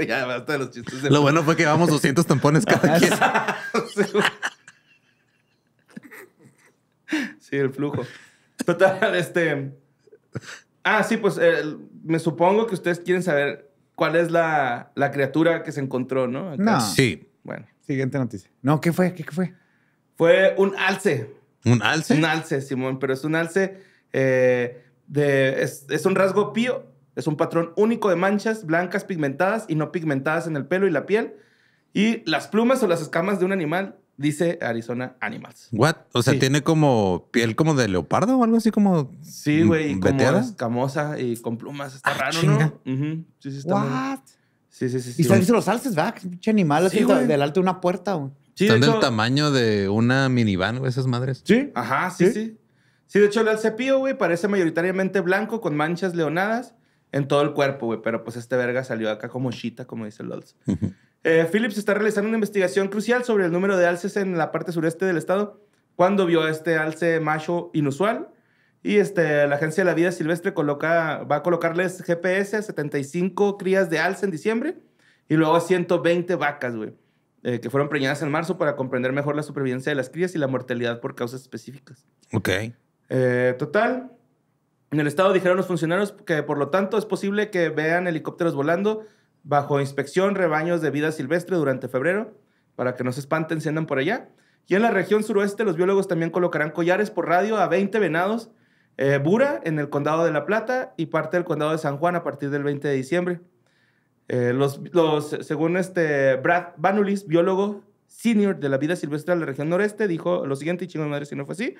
ya basta los chistes. Lo bueno fue que llevamos 200 tampones cada quien. sí, el flujo. Total, este. Ah, sí, pues eh, me supongo que ustedes quieren saber cuál es la, criatura que se encontró, ¿no? No. Sí. Bueno. Siguiente noticia. No, ¿qué fue? ¿Qué, fue? Fue un alce. ¿Un alce? Un alce, Simón, pero es un alce. Eh, es, un rasgo pío, es un patrón único de manchas blancas pigmentadas y no pigmentadas en el pelo y la piel. Y las plumas o las escamas de un animal, dice Arizona Animals. ¿What? O sea, tiene como piel como de leopardo o algo así como. Sí, güey, como escamosa y con plumas. Está ah, raro, ¿no? Sí, sí, está What? Sí, sí, sí. Y sí, los alces, ¿verdad? Pinche animal así del alto de una puerta, güey. del tamaño de una minivan, güey, esas madres. Sí. Ajá, sí. sí. Sí, de hecho, el pío, güey, parece mayoritariamente blanco con manchas leonadas en todo el cuerpo, güey. Pero pues este verga salió acá como chita, como dice el eh, Phillips está realizando una investigación crucial sobre el número de alces en la parte sureste del estado cuando vio este alce macho inusual. Y este, la Agencia de la Vida Silvestre coloca, va a colocarles GPS a 75 crías de alce en diciembre y luego a 120 vacas, güey, eh, que fueron preñadas en marzo para comprender mejor la supervivencia de las crías y la mortalidad por causas específicas. Ok. Eh, total, en el estado dijeron los funcionarios que por lo tanto es posible que vean helicópteros volando bajo inspección rebaños de vida silvestre durante febrero, para que no se espanten si andan por allá. Y en la región suroeste los biólogos también colocarán collares por radio a 20 venados, eh, Bura en el condado de La Plata y parte del condado de San Juan a partir del 20 de diciembre. Eh, los, según este Brad Banulis, biólogo senior de la vida silvestre de la región noreste, dijo lo siguiente, y chingón madre si no fue así.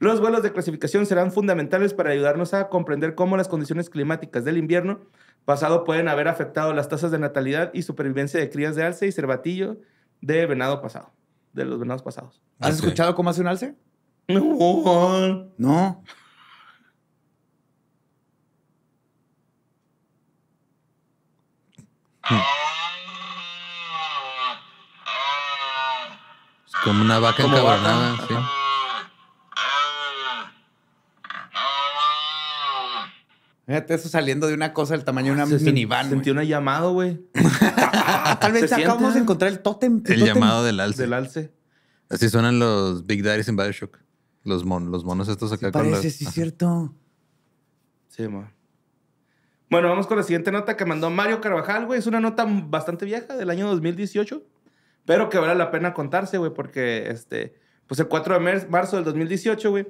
Los vuelos de clasificación serán fundamentales para ayudarnos a comprender cómo las condiciones climáticas del invierno pasado pueden haber afectado las tasas de natalidad y supervivencia de crías de alce y cervatillo de venado pasado, de los venados pasados. ¿Has escuchado cómo hace un alce? No. No. Como una vaca encabronada, sí. eso saliendo de una cosa del tamaño de una ah, minivan. sentí una llamado, güey. Ah, tal vez acabamos de encontrar el tótem. El, llamado del alce. Así suenan los Big Daddies en Bioshock. Los, monos estos acá sí, con parece, sí, cierto. Sí, ma. Bueno, vamos con la siguiente nota que mandó Mario Carvajal, güey. Es una nota bastante vieja del año 2018, pero que vale la pena contarse, güey, porque este, pues el 4 de marzo del 2018, güey,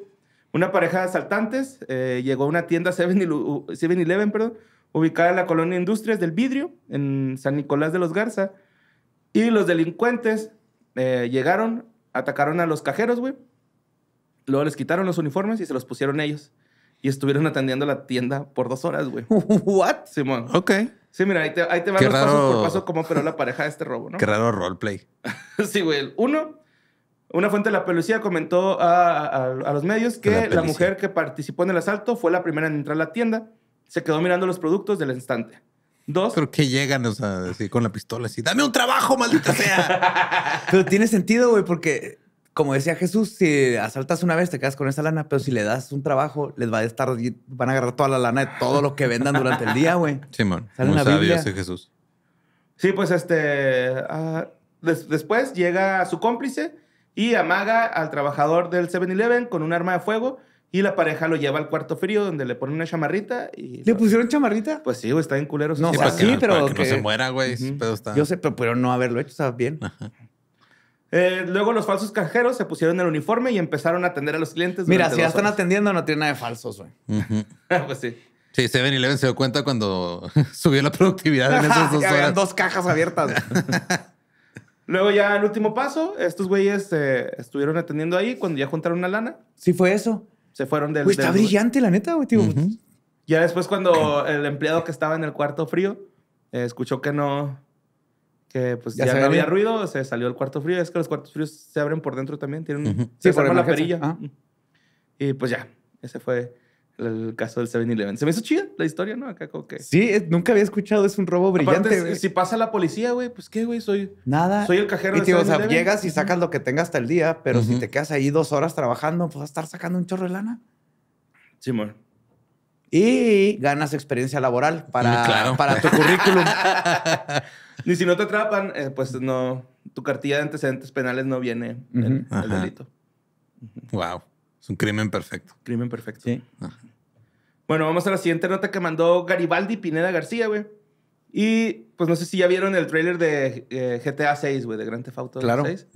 una pareja de asaltantes eh, llegó a una tienda 7-Eleven, perdón, ubicada en la colonia Industrias del Vidrio, en San Nicolás de los Garza. Y los delincuentes eh, llegaron, atacaron a los cajeros, güey. Luego les quitaron los uniformes y se los pusieron ellos. Y estuvieron atendiendo la tienda por dos horas, güey. ¿What? Simón. Ok. Sí, mira, ahí te, ahí te van los pasos por paso cómo operó la pareja de este robo, ¿no? Qué raro roleplay. sí, güey. Uno, una fuente de la policía comentó a, los medios que la, mujer que participó en el asalto fue la primera en entrar a la tienda. Se quedó mirando los productos del instante. Dos. Pero que llegan, o sea, con la pistola, así, dame un trabajo, maldita sea. pero tiene sentido, güey, porque como decía Jesús, si asaltas una vez te quedas con esa lana, pero si le das un trabajo, les va a estar, van a agarrar toda la lana de todo lo que vendan durante el día, güey. Sí, man. Muy sabio Jesús. Sí, pues este. Ah, después llega su cómplice y amaga al trabajador del 7-Eleven con un arma de fuego. Y la pareja lo lleva al cuarto frío donde le pone una chamarrita y... ¿Le pusieron chamarrita? Pues sí, güey, está bien culero. No, sí, pero... que, no se muera, güey. Yo sé, pero no haberlo hecho, estaba bien? Eh, luego los falsos cajeros se pusieron el uniforme y empezaron a atender a los clientes. Mira, si ya están atendiendo, no tiene nada de falsos, güey. Pues sí. Sí, 7 Eleven se dio cuenta cuando subió la productividad en esas dos horas. dos cajas abiertas. Luego ya el último paso, estos güeyes eh, estuvieron atendiendo ahí cuando ya juntaron una lana. Sí fue eso. Se fueron del... está brillante la neta, güey, Ya después cuando el empleado que estaba en el cuarto frío eh, escuchó que no... Que pues ya, no había ruido, se salió el cuarto frío. Es que los cuartos fríos se abren por dentro también, tienen... Se sí, la perilla. Ah. Y pues ya, ese fue el caso del 7-Eleven. Se me hizo chida la historia, ¿no? Acá como que... Sí, nunca había escuchado, es un robo brillante. si pasa la policía, güey, pues qué, güey, soy... Nada. Soy el cajero y, tío, llegas y sacas lo que tengas hasta el día, pero si te quedas ahí dos horas trabajando, pues vas a estar sacando un chorro de lana. Sí, Simón. Y ganas experiencia laboral para, mm, para tu currículum. Ni si no te atrapan, eh, pues no, tu cartilla de antecedentes penales no viene el delito. Wow. Es un crimen perfecto. Crimen perfecto. Sí. Bueno, vamos a la siguiente nota que mandó Garibaldi Pineda García, güey. Y pues no sé si ya vieron el tráiler de eh, GTA 6, güey, de Grand Theft Auto claro. 6.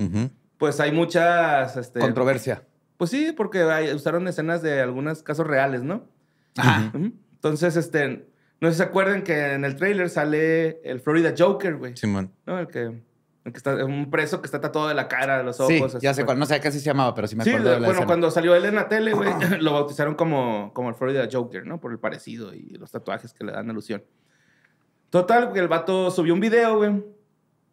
Pues hay muchas... Este, Controversia. Pues sí, porque usaron escenas de algunos casos reales, ¿no? Ajá. Entonces, este, no sé si se acuerdan que en el tráiler sale el Florida Joker, güey. Simón. ¿No? El que un preso que está tatuado de la cara, de los ojos. ya sé No sé qué se llamaba, pero sí me acuerdo de la Bueno, cuando salió él en la tele, güey, lo bautizaron como, como el Florida Joker, ¿no? Por el parecido y los tatuajes que le dan alusión. Total, el vato subió un video, güey,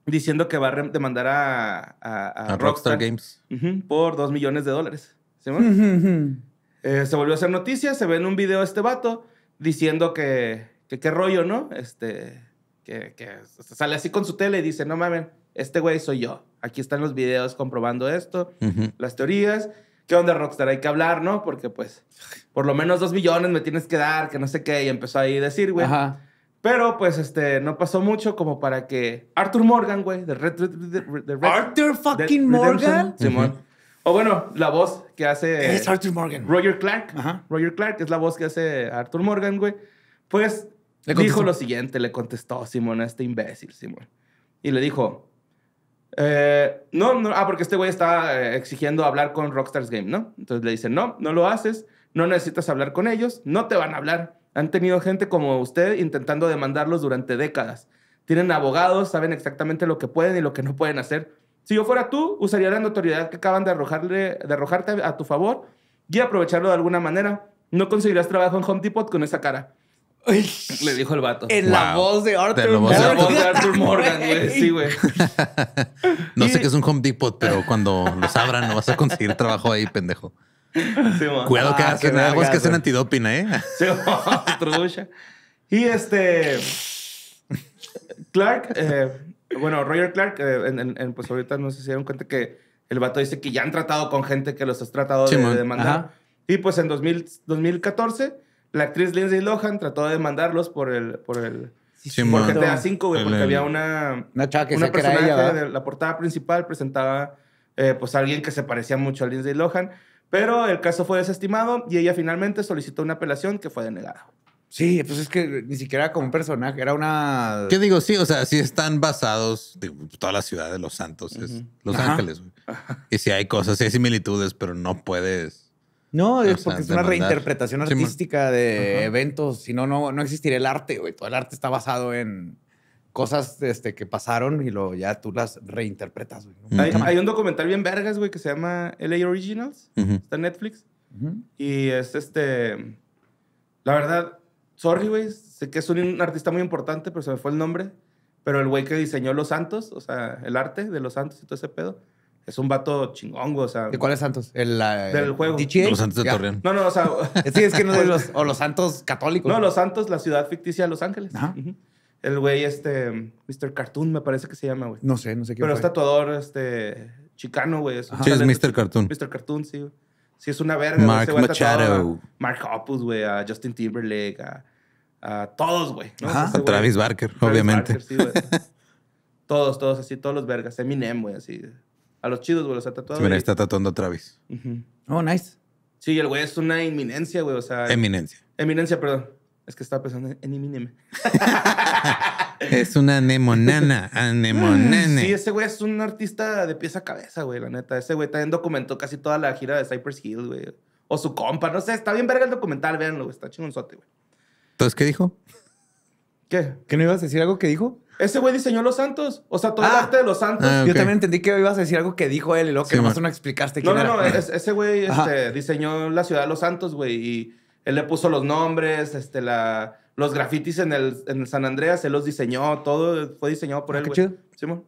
diciendo que va a demandar a, a, Rockstar, Games por dos millones de dólares. Eh, se volvió a hacer noticias, se ve en un video este vato diciendo que qué rollo, ¿no? Este, que, que sale así con su tele y dice, no mames este güey soy yo. Aquí están los videos comprobando esto, las teorías. ¿Qué onda, Rockstar? Hay que hablar, ¿no? Porque, pues, por lo menos dos millones me tienes que dar, que no sé qué. Y empezó ahí a decir, güey. Pero, pues, este, no pasó mucho como para que Arthur Morgan, güey, de Red... ¿Arthur fucking Morgan? Simón. O bueno, la voz que hace... Es Arthur Morgan. Roger Clark. Roger Clark es la voz que hace Arthur Morgan, güey. Pues, dijo lo siguiente, le contestó Simón a este imbécil, Simón. Y le dijo, eh, no, no, ah, porque este güey está eh, exigiendo hablar con Rockstars Game, ¿no? Entonces le dicen, no, no lo haces, no necesitas hablar con ellos, no te van a hablar. Han tenido gente como usted intentando demandarlos durante décadas. Tienen abogados, saben exactamente lo que pueden y lo que no pueden hacer. Si yo fuera tú, usaría la notoriedad que acaban de, arrojarle, de arrojarte a tu favor y aprovecharlo de alguna manera. No conseguirás trabajo en Home Depot con esa cara. Le dijo el vato. En la voz de Arthur Morgan. güey. Sí, güey. no sé qué es un Home Depot, pero cuando los abran no vas a conseguir trabajo ahí, pendejo. Cuidado que ah, hacen aguas que hacen antidoping, ¿eh? Sí, y este... Clark, eh, bueno, Roger Clark, eh, pues ahorita no sé si se dieron cuenta que el vato dice que ya han tratado con gente que los has tratado de, de, demandar. Y pues en 2014 la actriz Lindsay Lohan trató de demandarlos por el... Por el Sí, por GTA V, porque había una, una chava, que se creía la portada principal presentaba eh, pues alguien que se parecía mucho a Lindsay Lohan, pero el caso fue desestimado y ella finalmente solicitó una apelación que fue denegada. Sí, pues es que ni siquiera como un personaje, era una... ¿Qué digo? Sí, o sea, sí están basados, toda la ciudad de Los Santos es Los Ángeles, Y sí hay cosas, sí hay similitudes, pero no puedes... No, es ah, porque es una reinterpretación artística de eventos. Si no, no, no existiría el arte, güey. Todo el arte está basado en cosas este, que pasaron y lo, ya tú las reinterpretas, güey. hay, un documental bien vergas, güey, que se llama LA Originals. Está en Netflix. Y es este... La verdad, sorry, güey. Sé que es un, un, artista muy importante, pero se me fue el nombre. Pero el güey que diseñó Los Santos, o sea, el arte de Los Santos y todo ese pedo es un vato chingón, güey. O sea, ¿De cuál es Santos? El, la, del juego. Los Santos de Torreón. No, no, o sea. sí, es que no de los. O los Santos católicos. No, los Santos, la ciudad ficticia de Los Ángeles. El güey, este. Mr. Cartoon, me parece que se llama, güey. No sé, no sé qué. Pero es tatuador, este. Chicano, güey. Es sí, es Mr. Cartoon. Mr. Cartoon, sí. Güey. Sí, es una verga. Mark güey, Machado. Mark Hoppus, güey. A Justin Timberlake. A, a todos, güey. a Travis Barker, Travis obviamente. Barker, sí, todos, todos así, todos los vergas. Eminem, güey, así. A los chidos, güey. los ha tatuado. Sí, mira, está tatuando Travis. Oh, nice. Sí, el güey es una eminencia, güey. O sea. Eminencia. Eminencia, perdón. Es que estaba pensando en Eminem. es una anemonana, anemonane. Sí, ese güey es un artista de pieza a cabeza, güey, la neta. Ese güey también documentó casi toda la gira de Cypress Hill, güey. O su compa, no sé, está bien verga el documental, véanlo, güey. Está chingonzote, güey. Entonces, ¿qué dijo? ¿Qué? ¿Que no ibas a decir algo que dijo? Ese güey diseñó Los Santos. O sea, todo el ah. arte de Los Santos. Ah, Yo también entendí que ibas a decir algo que dijo él y que más no explicaste No, no, no. ese güey este, diseñó la ciudad de Los Santos, güey. Y él le puso los nombres, este, los grafitis en el, San Andreas. Él los diseñó, todo fue diseñado por ah, él, qué chido.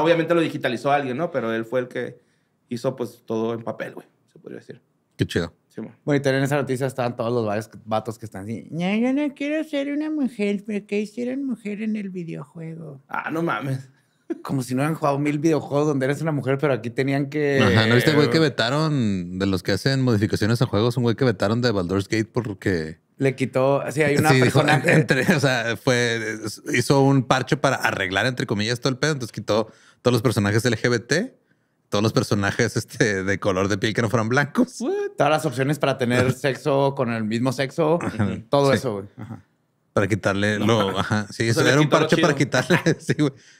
obviamente lo digitalizó alguien, ¿no? Pero él fue el que hizo, pues, todo en papel, güey. Se podría decir. Qué chido bueno, y también en esa noticia estaban todos los varios vatos que están así. yo no quiero ser una mujer, pero ¿qué hicieron mujer en el videojuego. Ah, no mames. Como si no hubieran jugado mil videojuegos donde eres una mujer, pero aquí tenían que. Ajá, ¿no viste güey que eh. vetaron de los que hacen modificaciones a juegos? Un güey que vetaron de Baldur's Gate porque. Le quitó, sí, hay una persona. entre, o sea, fue, hizo un parche para arreglar, entre comillas, todo el pedo. Entonces quitó todos los personajes LGBT todos los personajes este, de color de piel que no fueran blancos. Todas las opciones para tener sexo con el mismo sexo, todo eso, Para quitarle lo. Sí, eso era un parche para quitarle. sí,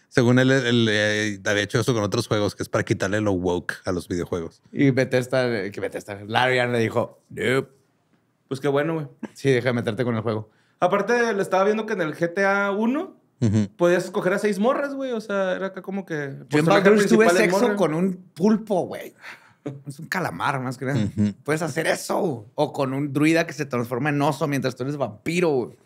Según él, eh, había hecho eso con otros juegos, que es para quitarle lo woke a los videojuegos. Y Bethesda, eh, que Bethesda, Larry le dijo, Pues qué bueno, güey. Sí, deja de meterte con el juego. Aparte, le estaba viendo que en el GTA 1 Podías escoger a seis morras, güey. O sea, era como que. Pues, en tuve sexo con un pulpo, güey. Es un calamar, más que nada. Puedes hacer eso. O con un druida que se transforma en oso mientras tú eres vampiro, güey.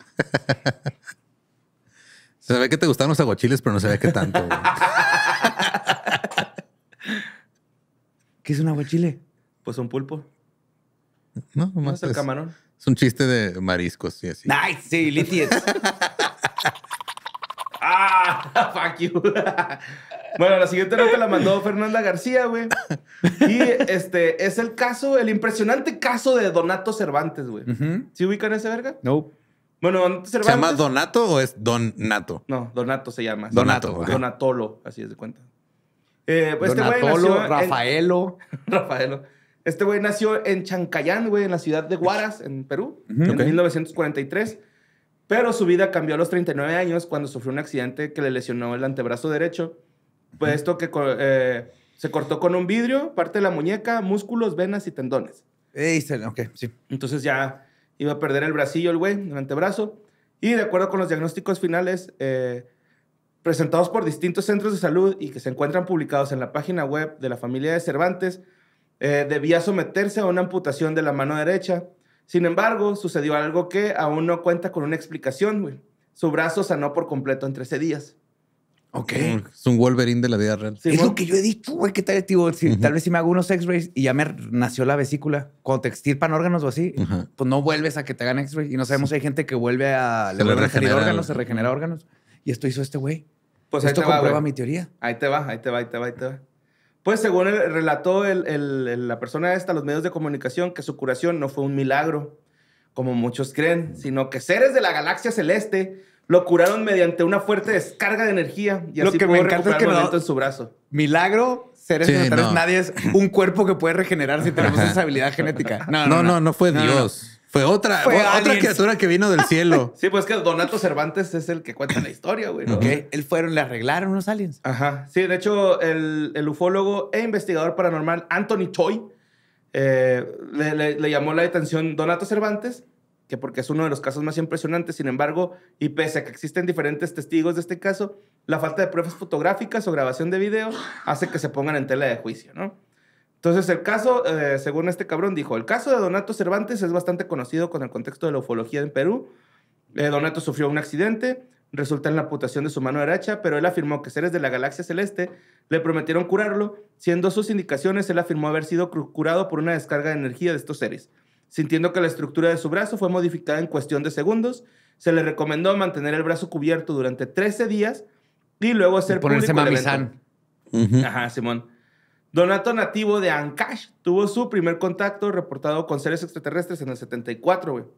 se ve que te gustan los aguachiles, pero no se ve que tanto, ¿Qué es un aguachile? Pues un pulpo. No, más. Es el camarón. Es un chiste de mariscos y así. Nice, sí, Ah, fuck you. bueno, la siguiente nota la mandó Fernanda García, güey. Y este es el caso, el impresionante caso de Donato Cervantes, güey. ¿Se ¿Sí ubican ese verga? No. Bueno, Donato Cervantes. ¿Se llama Donato o es Donato? No, Donato se llama. Donato. Donatolo, así es de cuenta. Eh, pues este Donatolo, Rafaelo. Rafaelo. Este güey nació en Chancayán, güey, en la ciudad de Guaras, en Perú, en 1943. Pero su vida cambió a los 39 años cuando sufrió un accidente que le lesionó el antebrazo derecho, esto que eh, se cortó con un vidrio, parte de la muñeca, músculos, venas y tendones. Ey, ok, sí. Entonces ya iba a perder el bracillo el güey, el antebrazo. Y de acuerdo con los diagnósticos finales eh, presentados por distintos centros de salud y que se encuentran publicados en la página web de la familia de Cervantes, eh, debía someterse a una amputación de la mano derecha sin embargo, sucedió algo que aún no cuenta con una explicación, güey. Su brazo sanó por completo en 13 días. Ok. Es un Wolverine de la vida real. es lo que yo he dicho, güey. ¿Qué tal, Tal vez si me hago unos X-rays y ya me nació la vesícula. Cuando te extirpan órganos o así, pues no vuelves a que te hagan X-rays. Y no sabemos, hay gente que vuelve a... Se regenera órganos, se regenera órganos. Y esto hizo este güey. Pues esto comprueba mi teoría. Ahí te va, ahí te va, ahí te va, ahí te va. Pues según relató la persona esta, los medios de comunicación, que su curación no fue un milagro, como muchos creen, sino que seres de la galaxia celeste lo curaron mediante una fuerte descarga de energía y lo así que me encanta en su brazo. Milagro, seres sí, nadie es un cuerpo que puede regenerar si tenemos esa habilidad genética. no, no, no, no fue Dios. Fue otra, otra criatura que vino del cielo. sí, pues que Donato Cervantes es el que cuenta la historia, güey. ¿no? Ok, él fueron, le arreglaron los aliens. Ajá. Sí, de hecho, el, ufólogo e investigador paranormal Anthony Choi eh, le, llamó la atención Donato Cervantes, que porque es uno de los casos más impresionantes. Sin embargo, y pese a que existen diferentes testigos de este caso, la falta de pruebas fotográficas o grabación de video hace que se pongan en tela de juicio, ¿no? Entonces, el caso, eh, según este cabrón, dijo, el caso de Donato Cervantes es bastante conocido con el contexto de la ufología en Perú. Eh, Donato sufrió un accidente, resulta en la amputación de su mano derecha, pero él afirmó que seres de la galaxia celeste le prometieron curarlo. Siendo sus indicaciones, él afirmó haber sido curado por una descarga de energía de estos seres. Sintiendo que la estructura de su brazo fue modificada en cuestión de segundos, se le recomendó mantener el brazo cubierto durante 13 días y luego hacer y ponerse público Ajá, Simón. Donato nativo de Ancash tuvo su primer contacto reportado con seres extraterrestres en el 74,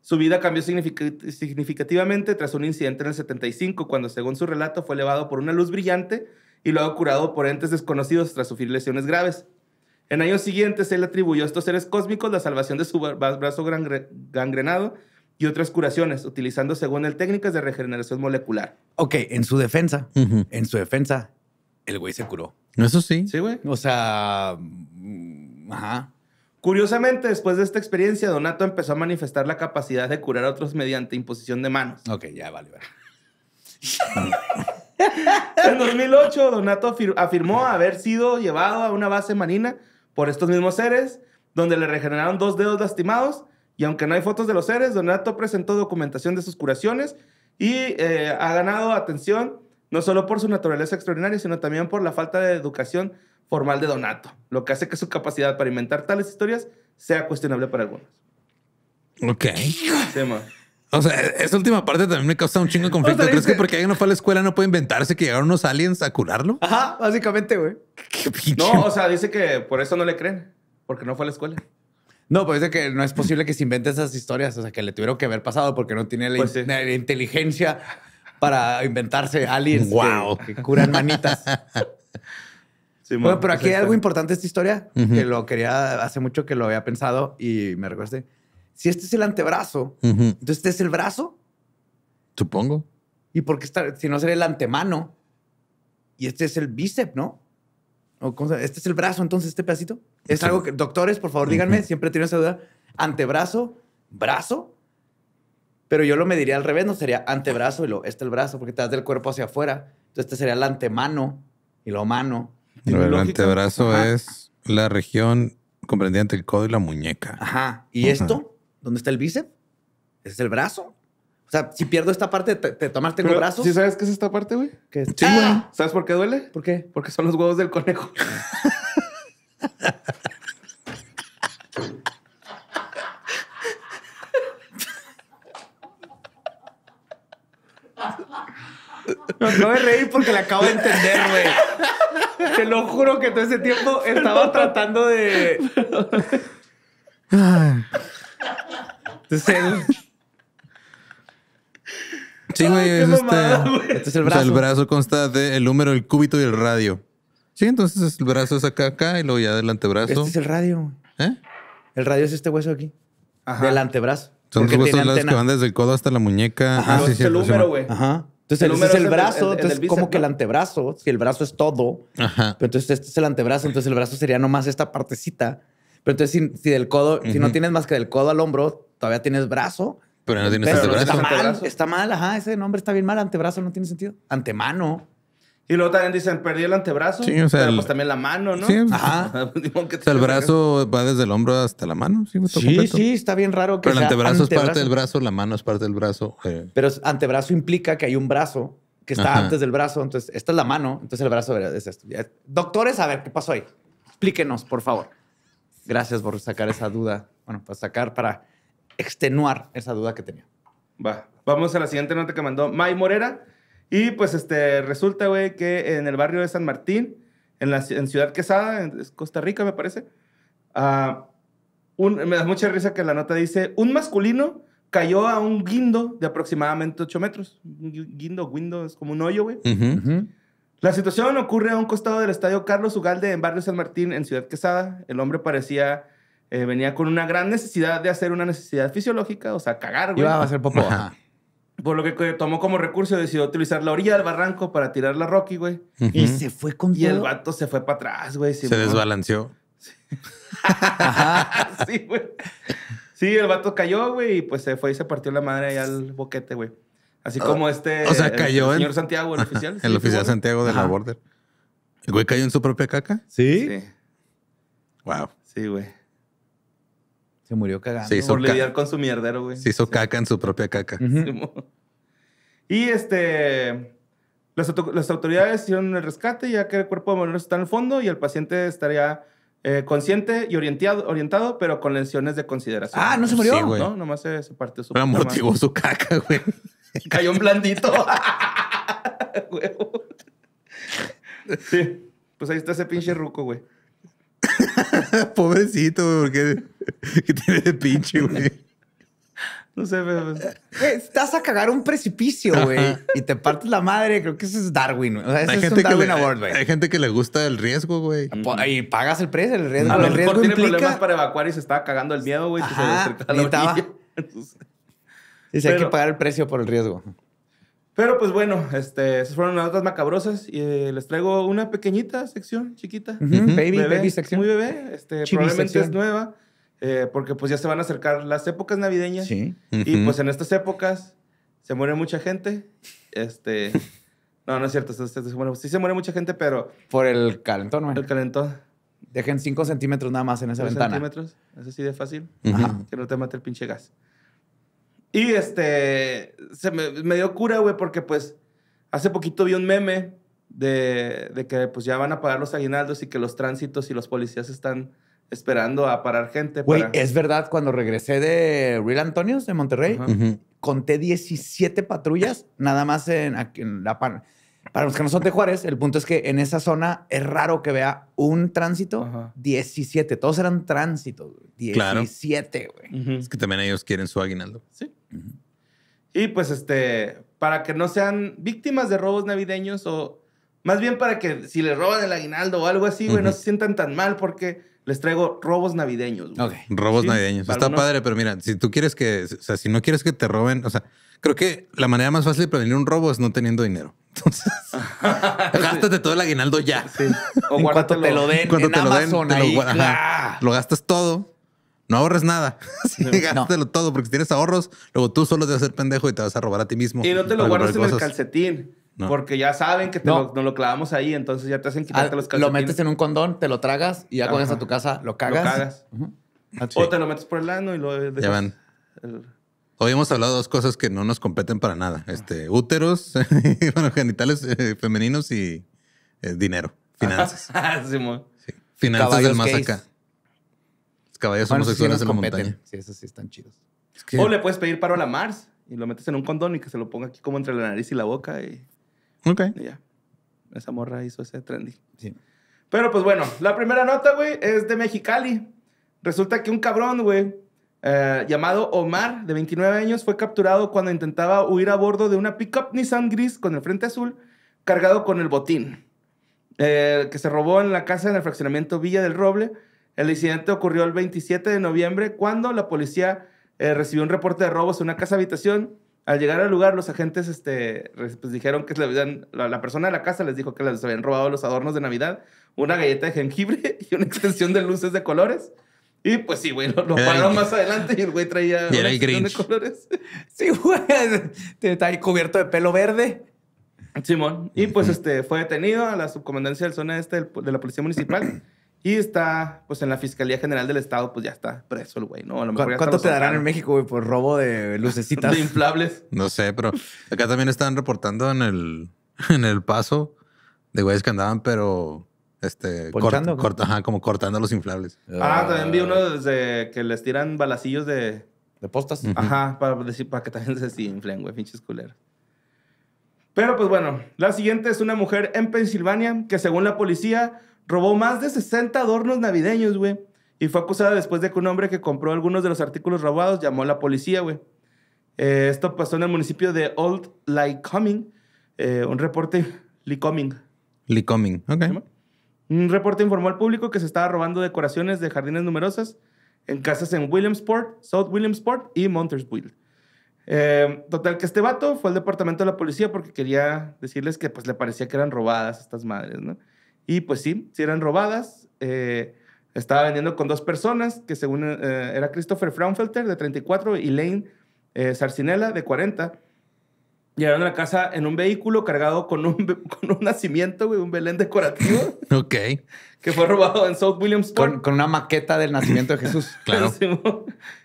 Su vida cambió significativamente tras un incidente en el 75, cuando según su relato fue elevado por una luz brillante y luego curado por entes desconocidos tras sufrir lesiones graves. En años siguientes, él atribuyó a estos seres cósmicos la salvación de su brazo gangrenado y otras curaciones, utilizando según él técnicas de regeneración molecular. Ok, en su defensa, en su defensa, el güey se curó. Eso sí. Sí, güey. O sea, mm, ajá. Curiosamente, después de esta experiencia, Donato empezó a manifestar la capacidad de curar a otros mediante imposición de manos. Ok, ya vale, en 2008, Donato afirmó haber sido llevado a una base marina por estos mismos seres, donde le regeneraron dos dedos lastimados. Y aunque no hay fotos de los seres, Donato presentó documentación de sus curaciones y eh, ha ganado atención no solo por su naturaleza extraordinaria, sino también por la falta de educación formal de Donato, lo que hace que su capacidad para inventar tales historias sea cuestionable para algunos. Ok. Sí, O sea, esa última parte también me causa un chingo de conflicto. ¿Crees que... porque alguien no fue a la escuela no puede inventarse que llegaron unos aliens a curarlo? Ajá, básicamente, güey. No, o sea, dice que por eso no le creen, porque no fue a la escuela. No, pues dice que no es posible que se inventen esas historias, o sea, que le tuvieron que haber pasado porque no tiene la, pues la inteligencia para inventarse aliens wow. que, curan manitas. bueno, pero pues aquí hay algo importante esta historia que lo quería hace mucho que lo había pensado y me recuerdo. Si este es el antebrazo, entonces este es el brazo. Supongo. ¿Y por qué está, si no sería el antemano? Y este es el bíceps, ¿no? este es el brazo, entonces este pedacito. Es algo que, doctores, por favor, díganme, Siempre he siempre esa duda. Antebrazo, brazo, pero yo lo mediría al revés, no sería antebrazo y lo este el brazo, porque te das del cuerpo hacia afuera. Entonces este sería el antemano y lo mano. Pero el antebrazo es la región comprendida entre el codo y la muñeca. Ajá. ¿Y esto? ¿Dónde está el bíceps? ¿Es el brazo? O sea, si pierdo esta parte, te, te tomaste brazo brazos. ¿Sí sabes qué es esta parte, güey? es? Sí, ah. ¿Sabes por qué duele? ¿Por qué? Porque son los huevos del conejo. No de reí porque la acabo de entender, güey. Te lo juro que todo ese tiempo estaba tratando de. el... Sí, este, güey. este, es el brazo. el brazo consta de el número, el cúbito y el radio. Sí, entonces el brazo es acá, acá y luego ya del antebrazo. Este es el radio. ¿Eh? El radio es este hueso aquí. Ajá. Del antebrazo. Son los huesos que van desde el codo hasta la muñeca. ah, sí, es el húmero, güey. Ajá. Entonces, el ese es el brazo, como que el antebrazo, si el brazo es todo, Ajá. pero entonces este es el antebrazo, entonces el brazo sería nomás esta partecita. Pero entonces si, del codo, si no tienes más que del codo al hombro, todavía tienes brazo. Pero no tienes antebrazo. Está mal, está mal, ajá, ese nombre está bien mal, antebrazo no tiene sentido. Antemano. Y luego también dicen, perdí el antebrazo. pero pues también la mano, ¿no? Sí, pues, pues, el brazo va desde el hombro hasta la mano. Sí, sí, está bien raro que Pero el antebrazo, es parte del brazo, la mano es parte del brazo. Eh. Pero antebrazo implica que hay un brazo que está antes del brazo. Entonces, esta es la mano, entonces el brazo es esto. Eh, doctores, a ver, ¿qué pasó ahí? Explíquenos, por favor. Gracias por sacar esa duda. Bueno, para sacar, para extenuar esa duda que tenía. Va. Vamos a la siguiente nota que mandó May Morera. Y pues este, resulta, güey, que en el barrio de San Martín, en, la, Ciudad Quesada, en Costa Rica, me parece, ah, me da mucha risa que la nota dice, un masculino cayó a un guindo de aproximadamente 8 metros. Un guindo, guindo, es como un hoyo, güey. La situación ocurre a un costado del estadio Carlos Ugalde en Barrio San Martín, en Ciudad Quesada. El hombre parecía eh, venía con una gran necesidad de hacer una necesidad fisiológica, o sea, cagar, güey. Iba a hacer popó. Por lo que tomó como recurso, decidió utilizar la orilla del barranco para tirar la Rocky, güey. Y se fue con Y el vato se fue para atrás, güey. Se, desbalanceó. Sí. güey. Sí, el vato cayó, güey, y pues se fue y se partió la madre allá al boquete, güey. Así ah, como este. O sea, cayó. El, señor Santiago, el oficial. el oficial Santiago de la Border. ¿El güey cayó en su propia caca? Sí. sí. Wow. Sí, güey. Se murió cagando. por lidiar con su mierdero, güey. Se hizo caca en su propia caca. Y este. Las, autoridades hicieron el rescate, ya que el cuerpo de Moreno está en el fondo y el paciente estaría eh, consciente y orientado, orientado, pero con lesiones de consideración. Ah, no se murió. güey. No, nomás se, se partió su caca. motivó su caca, güey. Cayó un blandito. sí. Pues ahí está ese pinche ruco, güey. Pobrecito, porque qué tiene de pinche, güey. No sé, pero. Pues, estás a cagar un precipicio, güey. Y te partes la madre. Creo que eso es Darwin. O sea, es un Darwin Award, güey. Hay gente que le gusta el riesgo, güey. Y pagas el precio, el riesgo. No lo tiene problemas para evacuar y se estaba cagando el miedo, güey. Y se Dice, hay que pagar el precio por el riesgo. Pero pues bueno, este, esas fueron las notas macabrosas y eh, les traigo una pequeñita sección chiquita. Baby, baby sección. Muy bebé, este, probablemente es nueva, eh, porque pues ya se van a acercar las épocas navideñas. Sí. Y pues en estas épocas se muere mucha gente. Este, no, no es cierto, se, sí se muere mucha gente, pero... Por el calentón, Por El calentón. Dejen 5 centímetros nada más en esa ventana. centímetros, Es así de fácil. Que no te mate el pinche gas. Y este, se me, dio cura, güey, porque pues hace poquito vi un meme de, que pues ya van a parar los aguinaldos y que los tránsitos y los policías están esperando a parar gente. Güey, es verdad, cuando regresé de Real Antonios, de Monterrey, conté 17 patrullas, nada más en, la... Pan... Para los que no son de Juárez, el punto es que en esa zona es raro que vea un tránsito. 17. Todos eran tránsitos. 17, güey. Es que también ellos quieren su aguinaldo. Sí. Y pues este, para que no sean víctimas de robos navideños o más bien para que si les roban el aguinaldo o algo así, güey, no se sientan tan mal porque les traigo robos navideños. Robos navideños. Está padre, pero mira, si tú quieres que, o sea, si no quieres que te roben, o sea, creo que la manera más fácil de prevenir un robo es no teniendo dinero. Entonces, gástate todo el aguinaldo ya. O cuando te lo den. en te lo, gastas todo no ahorres nada. sí, todo, porque si tienes ahorros, luego tú solo te vas a hacer pendejo y te vas a robar a ti mismo. Y no te lo guardas en el calcetín. Porque ya saben que no. Lo, nos lo clavamos ahí, entonces ya te hacen quitarte ah, los calcetines. Lo metes en un condón, te lo tragas y ya cuando a tu casa lo cagas. Ah, o te lo metes por el ano y lo Ya van. Hoy hemos hablado de dos cosas que no nos competen para nada. Ah. Este, úteros, genitales eh, femeninos y eh, dinero, finanzas. Finanzas más acá caballos homosexuales en la montaña. Sí, esos sí están chidos. O le puedes pedir paro a la Mars y lo metes en un condón y que se lo ponga aquí como entre la nariz y la boca y... Ok. Y ya. Esa morra hizo ese trendy. Sí. Pero pues bueno, la primera nota, güey, es de Mexicali. Resulta que un cabrón, güey, eh, llamado Omar, de 29 años, fue capturado cuando intentaba huir a bordo de una pickup Nissan gris con el frente azul, cargado con el botín, eh, que se robó en la casa en el fraccionamiento Villa del Roble. El incidente ocurrió el 27 de noviembre cuando la policía eh, recibió un reporte de robos en una casa habitación. Al llegar al lugar, los agentes este, pues, dijeron que la, persona de la casa les dijo que les habían robado los adornos de Navidad, una galleta de jengibre y una extensión de luces de colores. Y pues sí, güey, lo, pararon más adelante y el güey traía y era de colores. Sí, güey, está cubierto de pelo verde. Simón. Y pues este, fue detenido a la subcomandancia del zona este de la Policía Municipal. Y está, pues en la Fiscalía General del Estado, pues ya está preso el güey, ¿no? A lo ¿Cuánto te darán en México, güey, por robo de lucecitas? de inflables. No sé, pero acá también están reportando en el, en el paso de güeyes que andaban, pero este, cortando ajá, como cortando los inflables. Ah, también vi uno desde que les tiran balacillos de... De postas. Ajá, para, para que también se inflen, güey, pinches culeros. Pero pues bueno, la siguiente es una mujer en Pensilvania que según la policía robó más de 60 adornos navideños, güey. Y fue acusada después de que un hombre que compró algunos de los artículos robados llamó a la policía, güey. Eh, esto pasó en el municipio de Old Lycoming. Eh, un reporte... Lycoming. Lycoming, ok. Un reporte informó al público que se estaba robando decoraciones de jardines numerosas en casas en Williamsport, South Williamsport y Montersville. Eh, total, que este vato fue al departamento de la policía porque quería decirles que pues le parecía que eran robadas estas madres, ¿no? Y pues sí, sí eran robadas. Eh, estaba vendiendo con dos personas, que según eh, era Christopher Fraunfelter, de 34, y Lane eh, Sarcinela, de 40. Llegaron a la casa en un vehículo cargado con un, nacimiento, un belén decorativo. ok. Que fue robado en South Williamsport. Con, una maqueta del nacimiento de Jesús. claro.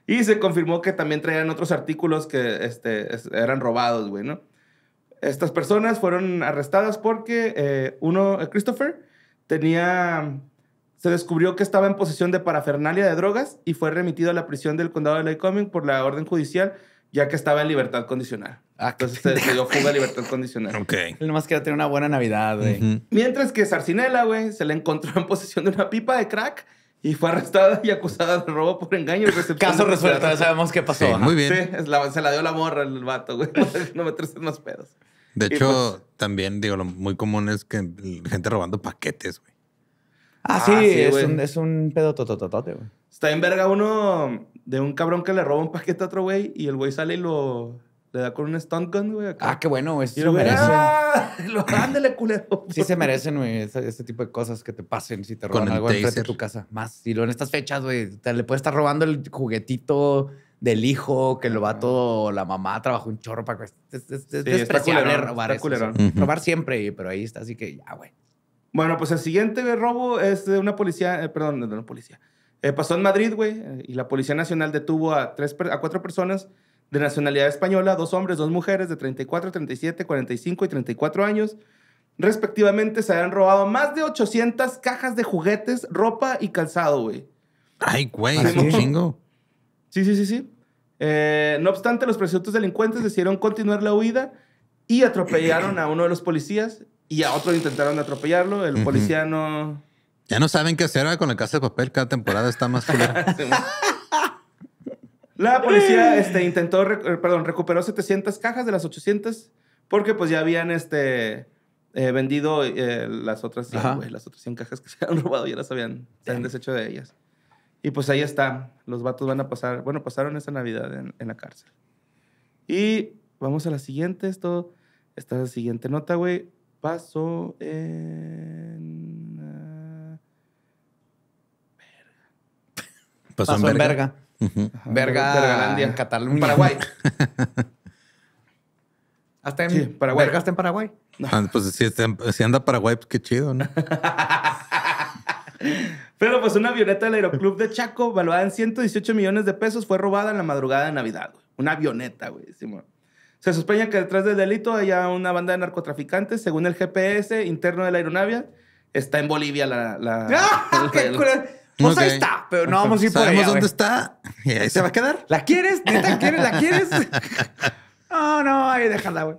y se confirmó que también traían otros artículos que este, eran robados, güey, Estas personas fueron arrestadas porque uno, Christopher, tenía se descubrió que estaba en posesión de parafernalia de drogas y fue remitido a la prisión del condado de Lycoming por la orden judicial, ya que estaba en libertad condicional. Ah, Entonces se dio fuga a libertad condicional. Ok. Él nomás quería tener una buena Navidad, Mientras que Sarcinela, güey, se le encontró en posesión de una pipa de crack y fue arrestada y acusada de robo por engaño Caso resuelto, ya sabemos qué pasó. muy bien. Sí, se la dio la morra el vato, güey. No me más pedos. De hecho, pues también, digo, lo muy común es que gente robando paquetes, güey. Ah, ah sí, es, un, es, un, pedo totototote, güey. Está en verga uno de un cabrón que le roba un paquete a otro güey y el güey sale y lo le da con un stun gun, güey. Ah, qué bueno, güey. Y ah, lo merecen. Lo culero. Sí se merecen, güey, ese, tipo de cosas que te pasen si te roban algo enfrente de tu casa. Más, y lo en estas fechas, güey, te le puede estar robando el juguetito, del hijo, que lo va todo, la mamá trabajó un chorro para... Es, es, robar siempre, pero ahí está, así que ya, güey. Bueno, pues el siguiente robo es de una policía, eh, perdón, de una policía. Eh, pasó en Madrid, güey, y la Policía Nacional detuvo a, tres, a cuatro personas de nacionalidad española, dos hombres, dos mujeres de 34, 37, 45 y 34 años. Respectivamente, se habían robado más de 800 cajas de juguetes, ropa y calzado, güey. Ay, güey, es un chingo. Sí, sí, sí, sí. Eh, no obstante, los presuntos delincuentes decidieron continuar la huida y atropellaron a uno de los policías y a otro intentaron atropellarlo. El policía no... Ya no saben qué hacer con la casa de papel. Cada temporada está más la policía este, intentó, eh, perdón, recuperó 700 cajas de las 800 porque pues ya habían este, eh, vendido las, otras 100, las otras cajas que se habían robado. Ya las habían, se habían deshecho de ellas. Y pues ahí está. Los vatos van a pasar, bueno, pasaron esa Navidad en, en la cárcel. Y vamos a la siguiente. Esto, esta es la siguiente nota, güey. Pasó en. verga. Ah, Pasó, en verga. verga. verga. En Cataluña. Paraguay. hasta en Paraguay. Verga hasta en Paraguay. Ah, pues si, si anda Paraguay, pues qué chido, ¿no? Pero pues una avioneta del Aeroclub de Chaco, valuada en 118 millones de pesos, fue robada en la madrugada de Navidad, güey. Una avioneta, güey. Se sospeña que detrás del delito haya una banda de narcotraficantes. Según el GPS interno de la aeronave, está en Bolivia la... ¡Ah! qué pues ahí está, pero no vamos a ir por Sabemos dónde está y ahí se va a quedar. ¿La quieres? ¿Neta quieres? ¿La quieres? No, no, ahí déjala, güey.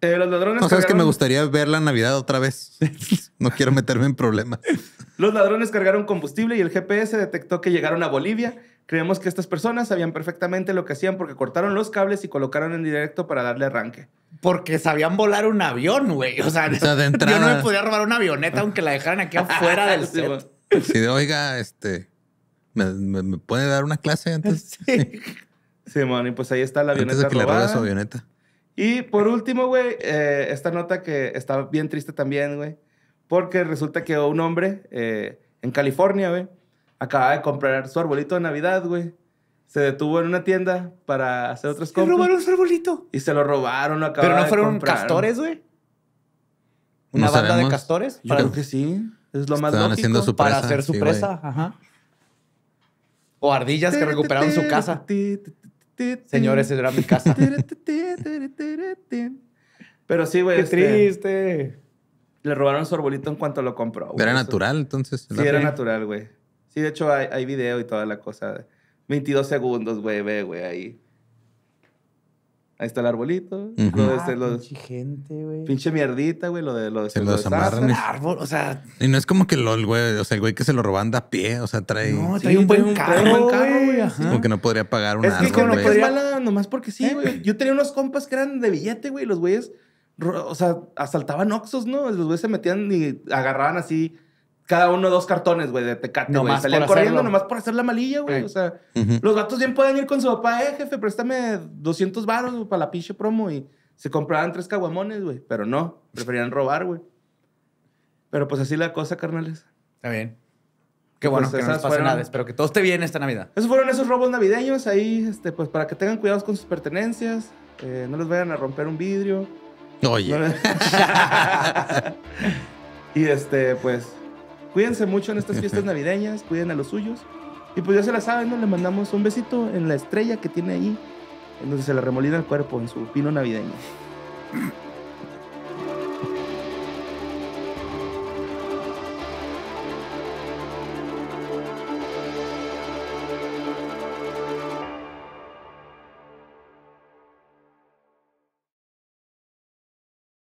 Eh, los ladrones. No sabes que me gustaría ver la Navidad otra vez. no quiero meterme en problemas. Los ladrones cargaron combustible y el GPS detectó que llegaron a Bolivia. Creemos que estas personas sabían perfectamente lo que hacían porque cortaron los cables y colocaron en directo para darle arranque. Porque sabían volar un avión, güey. O sea, de entrada... yo no me podía robar una avioneta aunque la dejaran aquí afuera del Si de, oiga, este, ¿me, puede dar una clase antes? Sí. Simón, y pues ahí está la avioneta. que robada. su avioneta. Y por último, güey, eh, esta nota que está bien triste también, güey, porque resulta que un hombre eh, en California, güey, acaba de comprar su arbolito de Navidad, güey. Se detuvo en una tienda para hacer otras cosas. Se robaron su arbolito. Y se lo robaron, Pero no fueron castores, güey. ¿Una banda de castores? Yo creo que sí. Es lo más Estaban Haciendo su para hacer su presa, ajá. O ardillas que recuperaron su casa. Señores, esa era mi casa. Pero sí, güey. Qué este, triste. Le robaron su arbolito en cuanto lo compró. Era natural, entonces. Sí, era natural, güey. Sí, de hecho hay, video y toda la cosa. 22 segundos, güey, ve, güey, ahí. Ahí está el arbolito. este, ah, pinche gente, güey. Pinche mierdita, güey. Lo de lo de árbol, o sea. Y no es como que LOL, güey. O sea, el güey que se lo roban da a pie. O sea, trae. No, trae un, buen carro, güey. Como que no podría pagar un es árbol. Es que no podría... mala nomás porque sí, eh, güey. Yo tenía unos compas que eran de billete, güey. Los güeyes, o sea, asaltaban oxos, ¿no? Los güeyes se metían y agarraban así cada uno dos cartones, güey, de tecate, güey. Salían corriendo nomás por hacer la malilla, güey. O sea, los gatos bien pueden ir con su papá, eh, jefe, préstame 200 baros para la pinche promo y se compraban tres caguamones, güey. Pero no, preferían robar, güey. Pero pues así la cosa, carnales. Está bien. Qué bueno pues, que no pase nada. Espero que todo esté bien esta Navidad. Esos fueron esos robos navideños ahí, este, pues para que tengan cuidados con sus pertenencias, eh, no les vayan a romper un vidrio. Oye. y este, pues cuídense mucho en estas fiestas navideñas, cuiden a los suyos. Y pues ya se la saben, ¿no? Le mandamos un besito en la estrella que tiene ahí, en donde se la remolina el cuerpo, en su pino navideño.